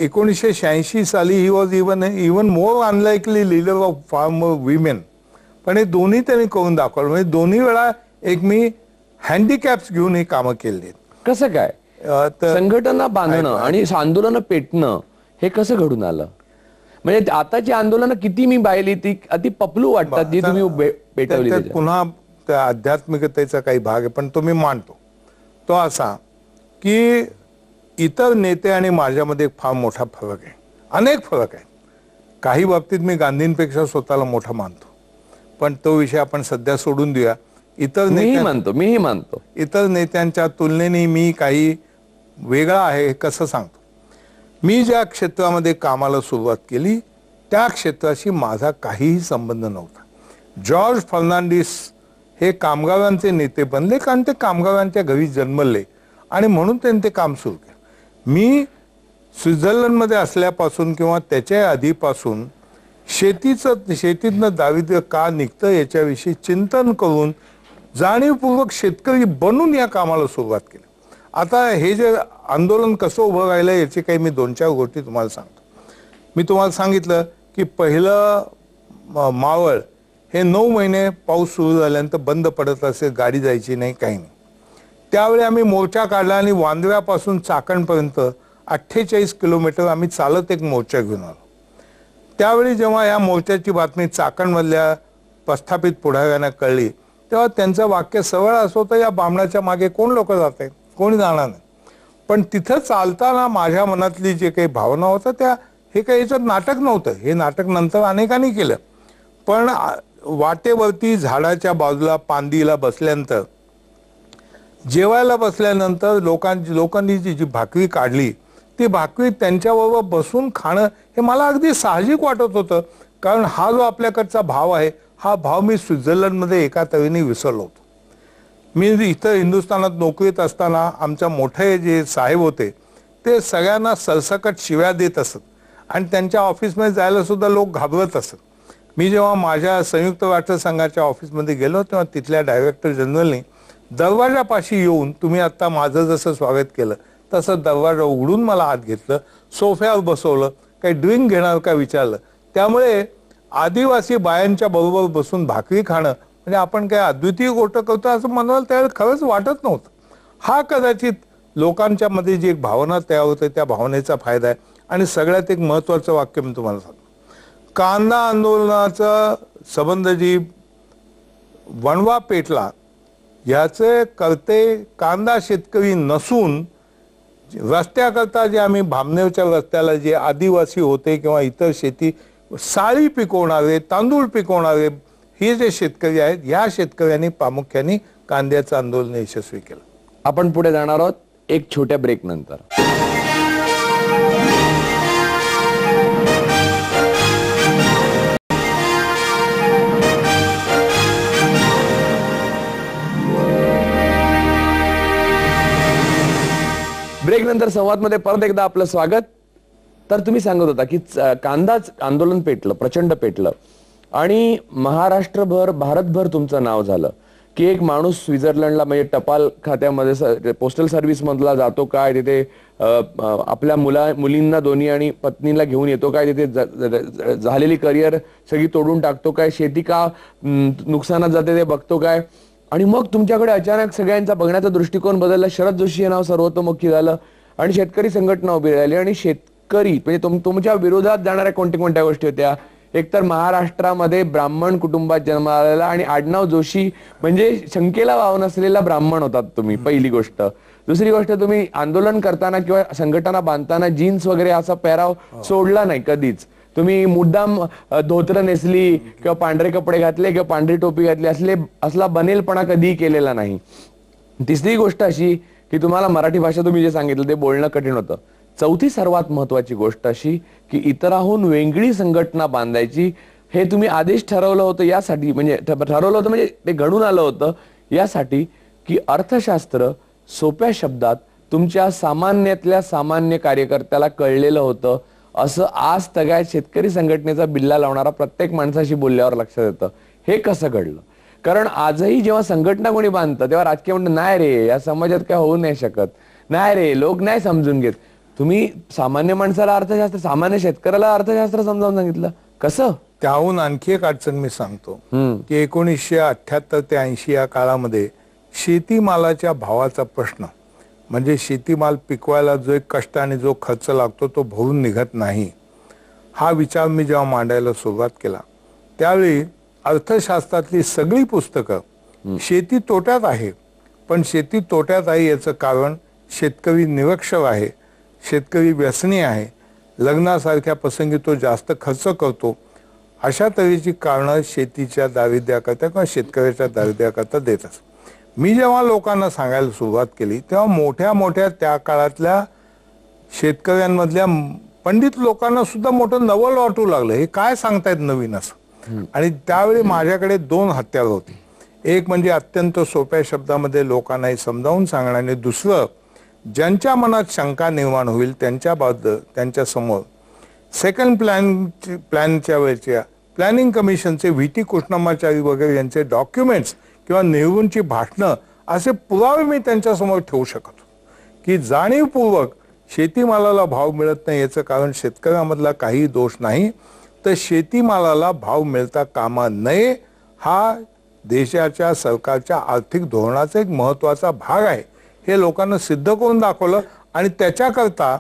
एकोणीसशे शहाऐंशी साली he was even even more unlikely leader of farm women पण हे दोन्ही त्यांनी करून दाखवलं म्हणजे दोन्ही वेळा एक मी हँडिकॅप्स घेऊन हे कामं केली कसं काय संघटना बांधणं आणि आंदोलन पेटणं हे कसं घडून आलं म्हणजे आताची आंदोलनं किती मी पाहिली ती अति पपलू वाटतात जी तुम्ही पेटवली पुन्हा त्या आध्यात्मिकतेचा काही भाग आहे पण तो मी मानतो तो असा की इतर नेते आणि माझ्यामध्ये एक फार मोठा फरक आहे अनेक फरक आहे काही बाबतीत मी गांधींपेक्षा स्वतःला मोठा मानतो पण तो विषय आपण सध्या सोडून देऊया इतर नेते मानतो मीही मानतो इतर नेत्यांच्या तुलनेने मी काही वेगळा आहे हे कसं सांगतो मी ज्या क्षेत्रामध्ये कामाला सुरुवात केली त्या क्षेत्राशी माझा काहीही संबंध नव्हता जॉर्ज फर्नांडिस हे कामगारांचे नेते बनले कारण ते कामगारांच्या घरी जन्मले आणि म्हणून त्यांनी ते काम सुरू केलं मी स्वित्झर्लंडमध्ये असल्यापासून किंवा त्याच्या आधीपासून शेतीचं शेतीतनं दारिद्र्य का निघतं याच्याविषयी चिंतन करून जाणीवपूर्वक शेतकरी बनून या कामाला सुरुवात केली आता हे जे आंदोलन कसं उभं राहिलं याची काही मी दोन चार गोष्टी तुम्हाला सांगतो मी तुम्हाला सांगितलं की पहिलं मावळ हे नऊ महिने पाऊस सुरू झाल्यानंतर बंद पडत असेल गाडी जायची नाही काही नाही त्यावेळी आम्ही मोर्चा काढला आणि वांदव्यापासून चाकणपर्यंत अठ्ठेचाळीस किलोमीटर आम्ही चालत एक मोर्चा घेऊन आलो त्यावेळी जेव्हा या मोर्चाची बातमी चाकणमधल्या प्रस्थापित पुढाऱ्यांना कळली तेव्हा त्यांचं वाक्य सवळ असं होतं या बामणाच्या मागे कोण लोक जाते कोणी जाणार नाही पण तिथं चालताना माझ्या मनातली जे काही भावना होत्या त्या हे काही याच्यात नाटक नव्हतं हे नाटक नंतर अनेकांनी केलं पण वाटेवरती झाडाच्या बाजूला पांदीला बसल्यानंतर जेवायला बसल्यानंतर लोकांची लोकांनी जी जी भाकरी काढली ती भाकरी त्यांच्याबरोबर बसून खाणं हे मला अगदी साहजिक वाटत होतं कारण हा जो आपल्याकडचा भाव आहे हा भाव मी स्वित्झर्लंडमध्ये एका तरीने विसरलो होतो मी इथं हिंदुस्थानात नोकरीत असताना आमच्या मोठे जे साहेब होते ते सगळ्यांना सरसकट शिव्या देत असत आणि त्यांच्या ऑफिसमध्ये जायला सुद्धा लोक घाबरत असत मी जेव्हा माझ्या संयुक्त राष्ट्रसंघाच्या ऑफिसमध्ये गेलो तेव्हा तिथल्या डायरेक्टर जनरलनी दरवाजापाशी येऊन तुम्ही आत्ता माझं जसं स्वागत केलं तसं दरवाजा उघडून मला हात घेतलं सोफ्यावर बसवलं काही ड्रिंक घेणार का विचारलं त्यामुळे आदिवासी बायांच्या बरोबर बसून भाकरी खाणं म्हणजे आपण काय अद्वितीय गोष्ट करतो असं मनाला त्याला खरंच वाटत नव्हतं हा कदाचित लोकांच्या मध्ये जी एक भावना तयार होते त्या भावनेचा फायदा आहे आणि सगळ्यात एक महत्त्वाचं वाक्य मी तुम्हाला सांगतो कांदा आंदोलनाचा संबंध जी वणवा पेटला याचे करते कांदा शेतकरी नसून रस्त्याकरता जे आम्ही भामनेवच्या रस्त्याला जे आदिवासी होते किंवा इतर शेती साळी पिकवणारे तांदूळ पिकवणारे हे जे शेतकरी आहेत या शेतकऱ्यांनी प्रामुख्याने कांद्याचं आंदोलन यशस्वी केलं आपण पुढे जाणार आहोत एक छोट्या ब्रेक नंतर ब्रेक नंतर मध्ये परत एकदा आपलं स्वागत तर तुम्ही सांगत होता की कांदाच आंदोलन पेटलं प्रचंड पेटलं आणि महाराष्ट्रभर भारतभर तुमचं नाव झालं की एक माणूस स्वित्झर्लंडला म्हणजे टपाल खात्यामध्ये पोस्टल सर्व्हिस मधला जातो काय तिथे आपल्या मुला मुलींना दोन्ही आणि पत्नीला घेऊन येतो काय तिथे झालेली करिअर सगळी तोडून टाकतो काय शेती का नुकसानात जाते ते बघतो काय आणि मग तुमच्याकडे अचानक सगळ्यांचा बघण्याचा दृष्टिकोन बदलला शरद जोशी हे नाव सर्वतोमुखी झालं आणि शेतकरी संघटना उभी राहिली आणि शेतकरी म्हणजे तुमच्या विरोधात जाणाऱ्या कोणत्या कोणत्या गोष्टी होत्या एकतर महाराष्ट्रामध्ये ब्राह्मण कुटुंबात जन्म आलेला आणि आडनाव जोशी म्हणजे शंकेला वाव नसलेला ब्राह्मण होतात तुम्ही पहिली गोष्ट दुसरी गोष्ट तुम्ही आंदोलन करताना किंवा संघटना बांधताना जीन्स वगैरे असा पेहराव हो. सोडला नाही कधीच तुम्ही मुद्दाम धोत्र नेसली किंवा पांढरे कपडे घातले किंवा पांढरी टोपी घातली असले असला बनेलपणा कधीही केलेला नाही तिसरी गोष्ट अशी की तुम्हाला मराठी भाषा तुम्ही जे सांगितलं ते बोलणं कठीण होतं चौथी सर्वात महत्वाची गोष्ट अशी की इतराहून वेगळी संघटना बांधायची हे तुम्ही आदेश ठरवलं होतं यासाठी म्हणजे ठरवलं होतं म्हणजे ते घडून आलं होतं यासाठी की अर्थशास्त्र सोप्या शब्दात तुमच्या सामान्यातल्या सामान्य कार्यकर्त्याला कळलेलं होतं असं आज तगायत शेतकरी संघटनेचा बिल्ला लावणारा प्रत्येक माणसाशी बोलल्यावर लक्षात येतं हे कसं घडलं कारण आजही जेव्हा संघटना कोणी बांधतं तेव्हा राजकीय म्हणतं नाही रे या समाजात काय होऊ नाही शकत नाही रे लोक नाही समजून घेत तुम्ही सामान्य माणसाला अर्थशास्त्र सामान्य शेतकऱ्याला अर्थशास्त्र समजावून सांगितलं कसं त्याहून आणखी एक अडचण मी सांगतो की एकोणीसशे अठ्याहत्तर ते ऐंशी या काळामध्ये शेतीमालाच्या भावाचा प्रश्न म्हणजे शेतीमाल पिकवायला जो एक कष्ट आणि जो खर्च लागतो तो भरून निघत नाही हा विचार मी जेव्हा मांडायला सुरुवात केला त्यावेळी अर्थशास्त्रातली सगळी पुस्तकं शेती तोट्यात आहे पण शेती तोट्यात आहे याचं कारण शेतकरी निरक्षर आहे शेतकरी व्यसनी आहे लग्नासारख्या प्रसंगी तो जास्त खर्च करतो अशा तऱ्हेची कारणं शेतीच्या दारिद्र्याकरता किंवा शेतकऱ्याच्या दारिद्र्याकरता असतो मी जेव्हा लोकांना सांगायला सुरुवात केली तेव्हा मोठ्या मोठ्या त्या काळातल्या शेतकऱ्यांमधल्या पंडित लोकांना सुद्धा मोठं नवल वाटू लागलं हे काय सांगतायत नवीन असं आणि त्यावेळी माझ्याकडे दोन हत्यार होती एक म्हणजे अत्यंत सोप्या शब्दामध्ये लोकांना समजावून सांगणं आणि दुसरं ज्यांच्या मनात शंका निर्माण होईल त्यांच्याबद्दल त्यांच्यासमोर सेकंड प्लॅन प्लॅनच्या वेळच्या प्लॅनिंग कमिशनचे व्ही टी कृष्णमाचारी वगैरे यांचे डॉक्युमेंट्स किंवा नेहरूंची भाषणं असे पुरावे मी त्यांच्यासमोर ठेवू शकतो की जाणीवपूर्वक शेतीमालाला भाव मिळत नाही याचं कारण शेतकऱ्यामधला काही दोष नाही तर शेतीमालाला भाव मिळता कामा नये हा देशाच्या सरकारच्या आर्थिक धोरणाचा एक महत्त्वाचा भाग आहे हे लोकांना सिद्ध करून दाखवलं आणि त्याच्याकरता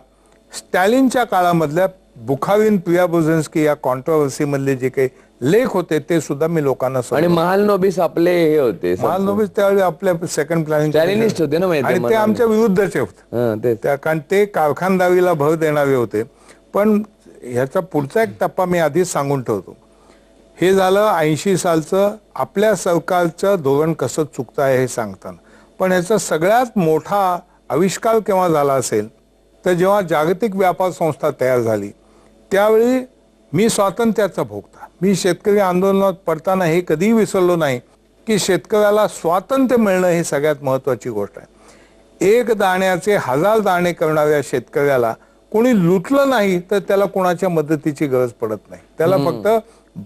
स्टॅलिनच्या काळामधल्या बुखारीन की या कॉन्ट्रोवर्सीमधले जे काही लेख होते ते सुद्धा मी लोकांना आणि नोबीस आपले हे होते महाल नोबीस त्यावेळी आपल्या सेकंड प्लॅनिंग होते ना आणि ते आमच्या विरुद्धचे होते त्या कारण ते कारखानदारीला भर देणारे होते पण ह्याचा पुढचा एक टप्पा मी आधीच सांगून ठेवतो हे झालं ऐंशी सालचं आपल्या सरकारचं धोरण कसं चुकतं आहे हे सांगताना पण ह्याचा सगळ्यात मोठा आविष्कार केव्हा झाला असेल तर जेव्हा जागतिक व्यापार संस्था तयार झाली त्यावेळी मी स्वातंत्र्याचा भोगता मी शेतकरी आंदोलनात पडताना हे कधीही विसरलो नाही की शेतकऱ्याला स्वातंत्र्य मिळणं हे सगळ्यात महत्वाची गोष्ट आहे एक दाण्याचे हजार दाणे करणाऱ्या शेतकऱ्याला कोणी लुटलं नाही तर त्याला कोणाच्या मदतीची गरज पडत नाही त्याला फक्त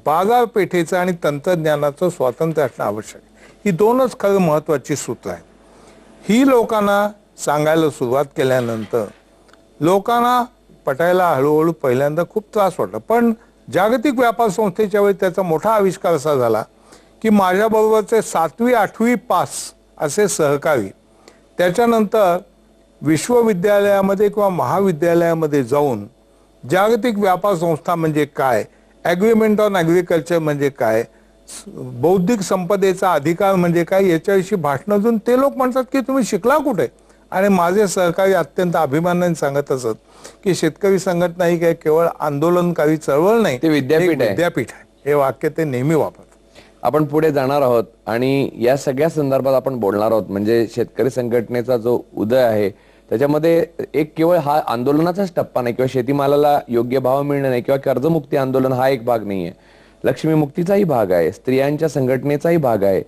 बाजारपेठेचं आणि तंत्रज्ञानाचं स्वातंत्र्य असणं आवश्यक आहे ही दोनच खरं महत्वाची सूत्र आहे ही लोकांना सांगायला सुरुवात केल्यानंतर लोकांना पटायला हळूहळू पहिल्यांदा खूप त्रास वाटला पण जागतिक व्यापार संस्थेच्या वेळी त्याचा मोठा आविष्कार असा झाला की माझ्याबरोबरचे सातवी आठवी पास असे सहकारी त्याच्यानंतर विश्वविद्यालयामध्ये किंवा महाविद्यालयामध्ये जाऊन जागतिक व्यापार संस्था म्हणजे काय ॲग्रीमेंट ऑन ॲग्रिकल्चर म्हणजे काय बौद्धिक संपदेचा अधिकार म्हणजे काय याच्याविषयी भाषणं अजून ते लोक म्हणतात की तुम्ही शिकला कुठे आणि माझे सहकारी अत्यंत अभिमानाने सांगत असत की शेतकरी संघटना ही काय केवळ आंदोलनकारी चळवळ नाही ते विद्यापीठ आहे विद्यापीठ आहे हे वाक्य ते नेहमी वापरत आपण पुढे जाणार आहोत आणि या सगळ्या संदर्भात आपण बोलणार आहोत म्हणजे शेतकरी संघटनेचा जो उदय आहे त्याच्यामध्ये एक केवळ हा आंदोलनाचाच टप्पा नाही किंवा शेतीमालाला योग्य भाव मिळणं नाही किंवा कर्जमुक्ती आंदोलन हा एक भाग नाही आहे लक्ष्मी मुक्तीचाही भाग आहे स्त्रियांच्या संघटनेचाही भाग आहे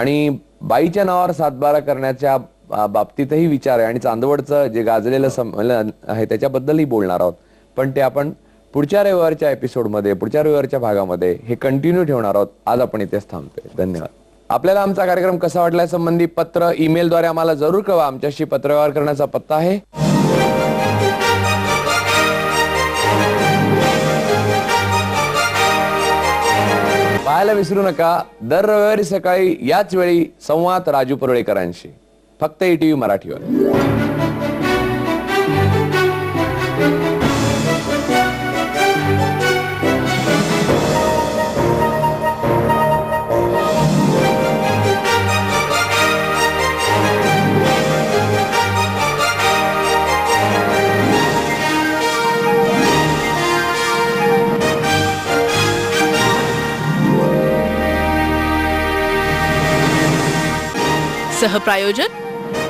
आणि बाईच्या नावावर सातबारा करण्याच्या बाबतीतही विचार आहे आणि चांदवडचं जे गाजलेलं संमेलन आहे त्याच्याबद्दलही बोलणार आहोत पण ते आपण पुढच्या रविवारच्या एपिसोडमध्ये पुढच्या रविवारच्या भागामध्ये हे कंटिन्यू ठेवणार आहोत आज आपण इथेच थांबतोय धन्यवाद आपल्याला आमचा कार्यक्रम कसा वाटला संबंधी पत्र ईमेलद्वारे आम्हाला जरूर कळवा आमच्याशी पत्रव्यवहार करण्याचा पत्ता आहे पाहायला विसरू नका दर रविवारी सकाळी याच वेळी संवाद राजू परोळेकरांशी फक्त ईटीव्ही मराठीवर सहप्रायोजक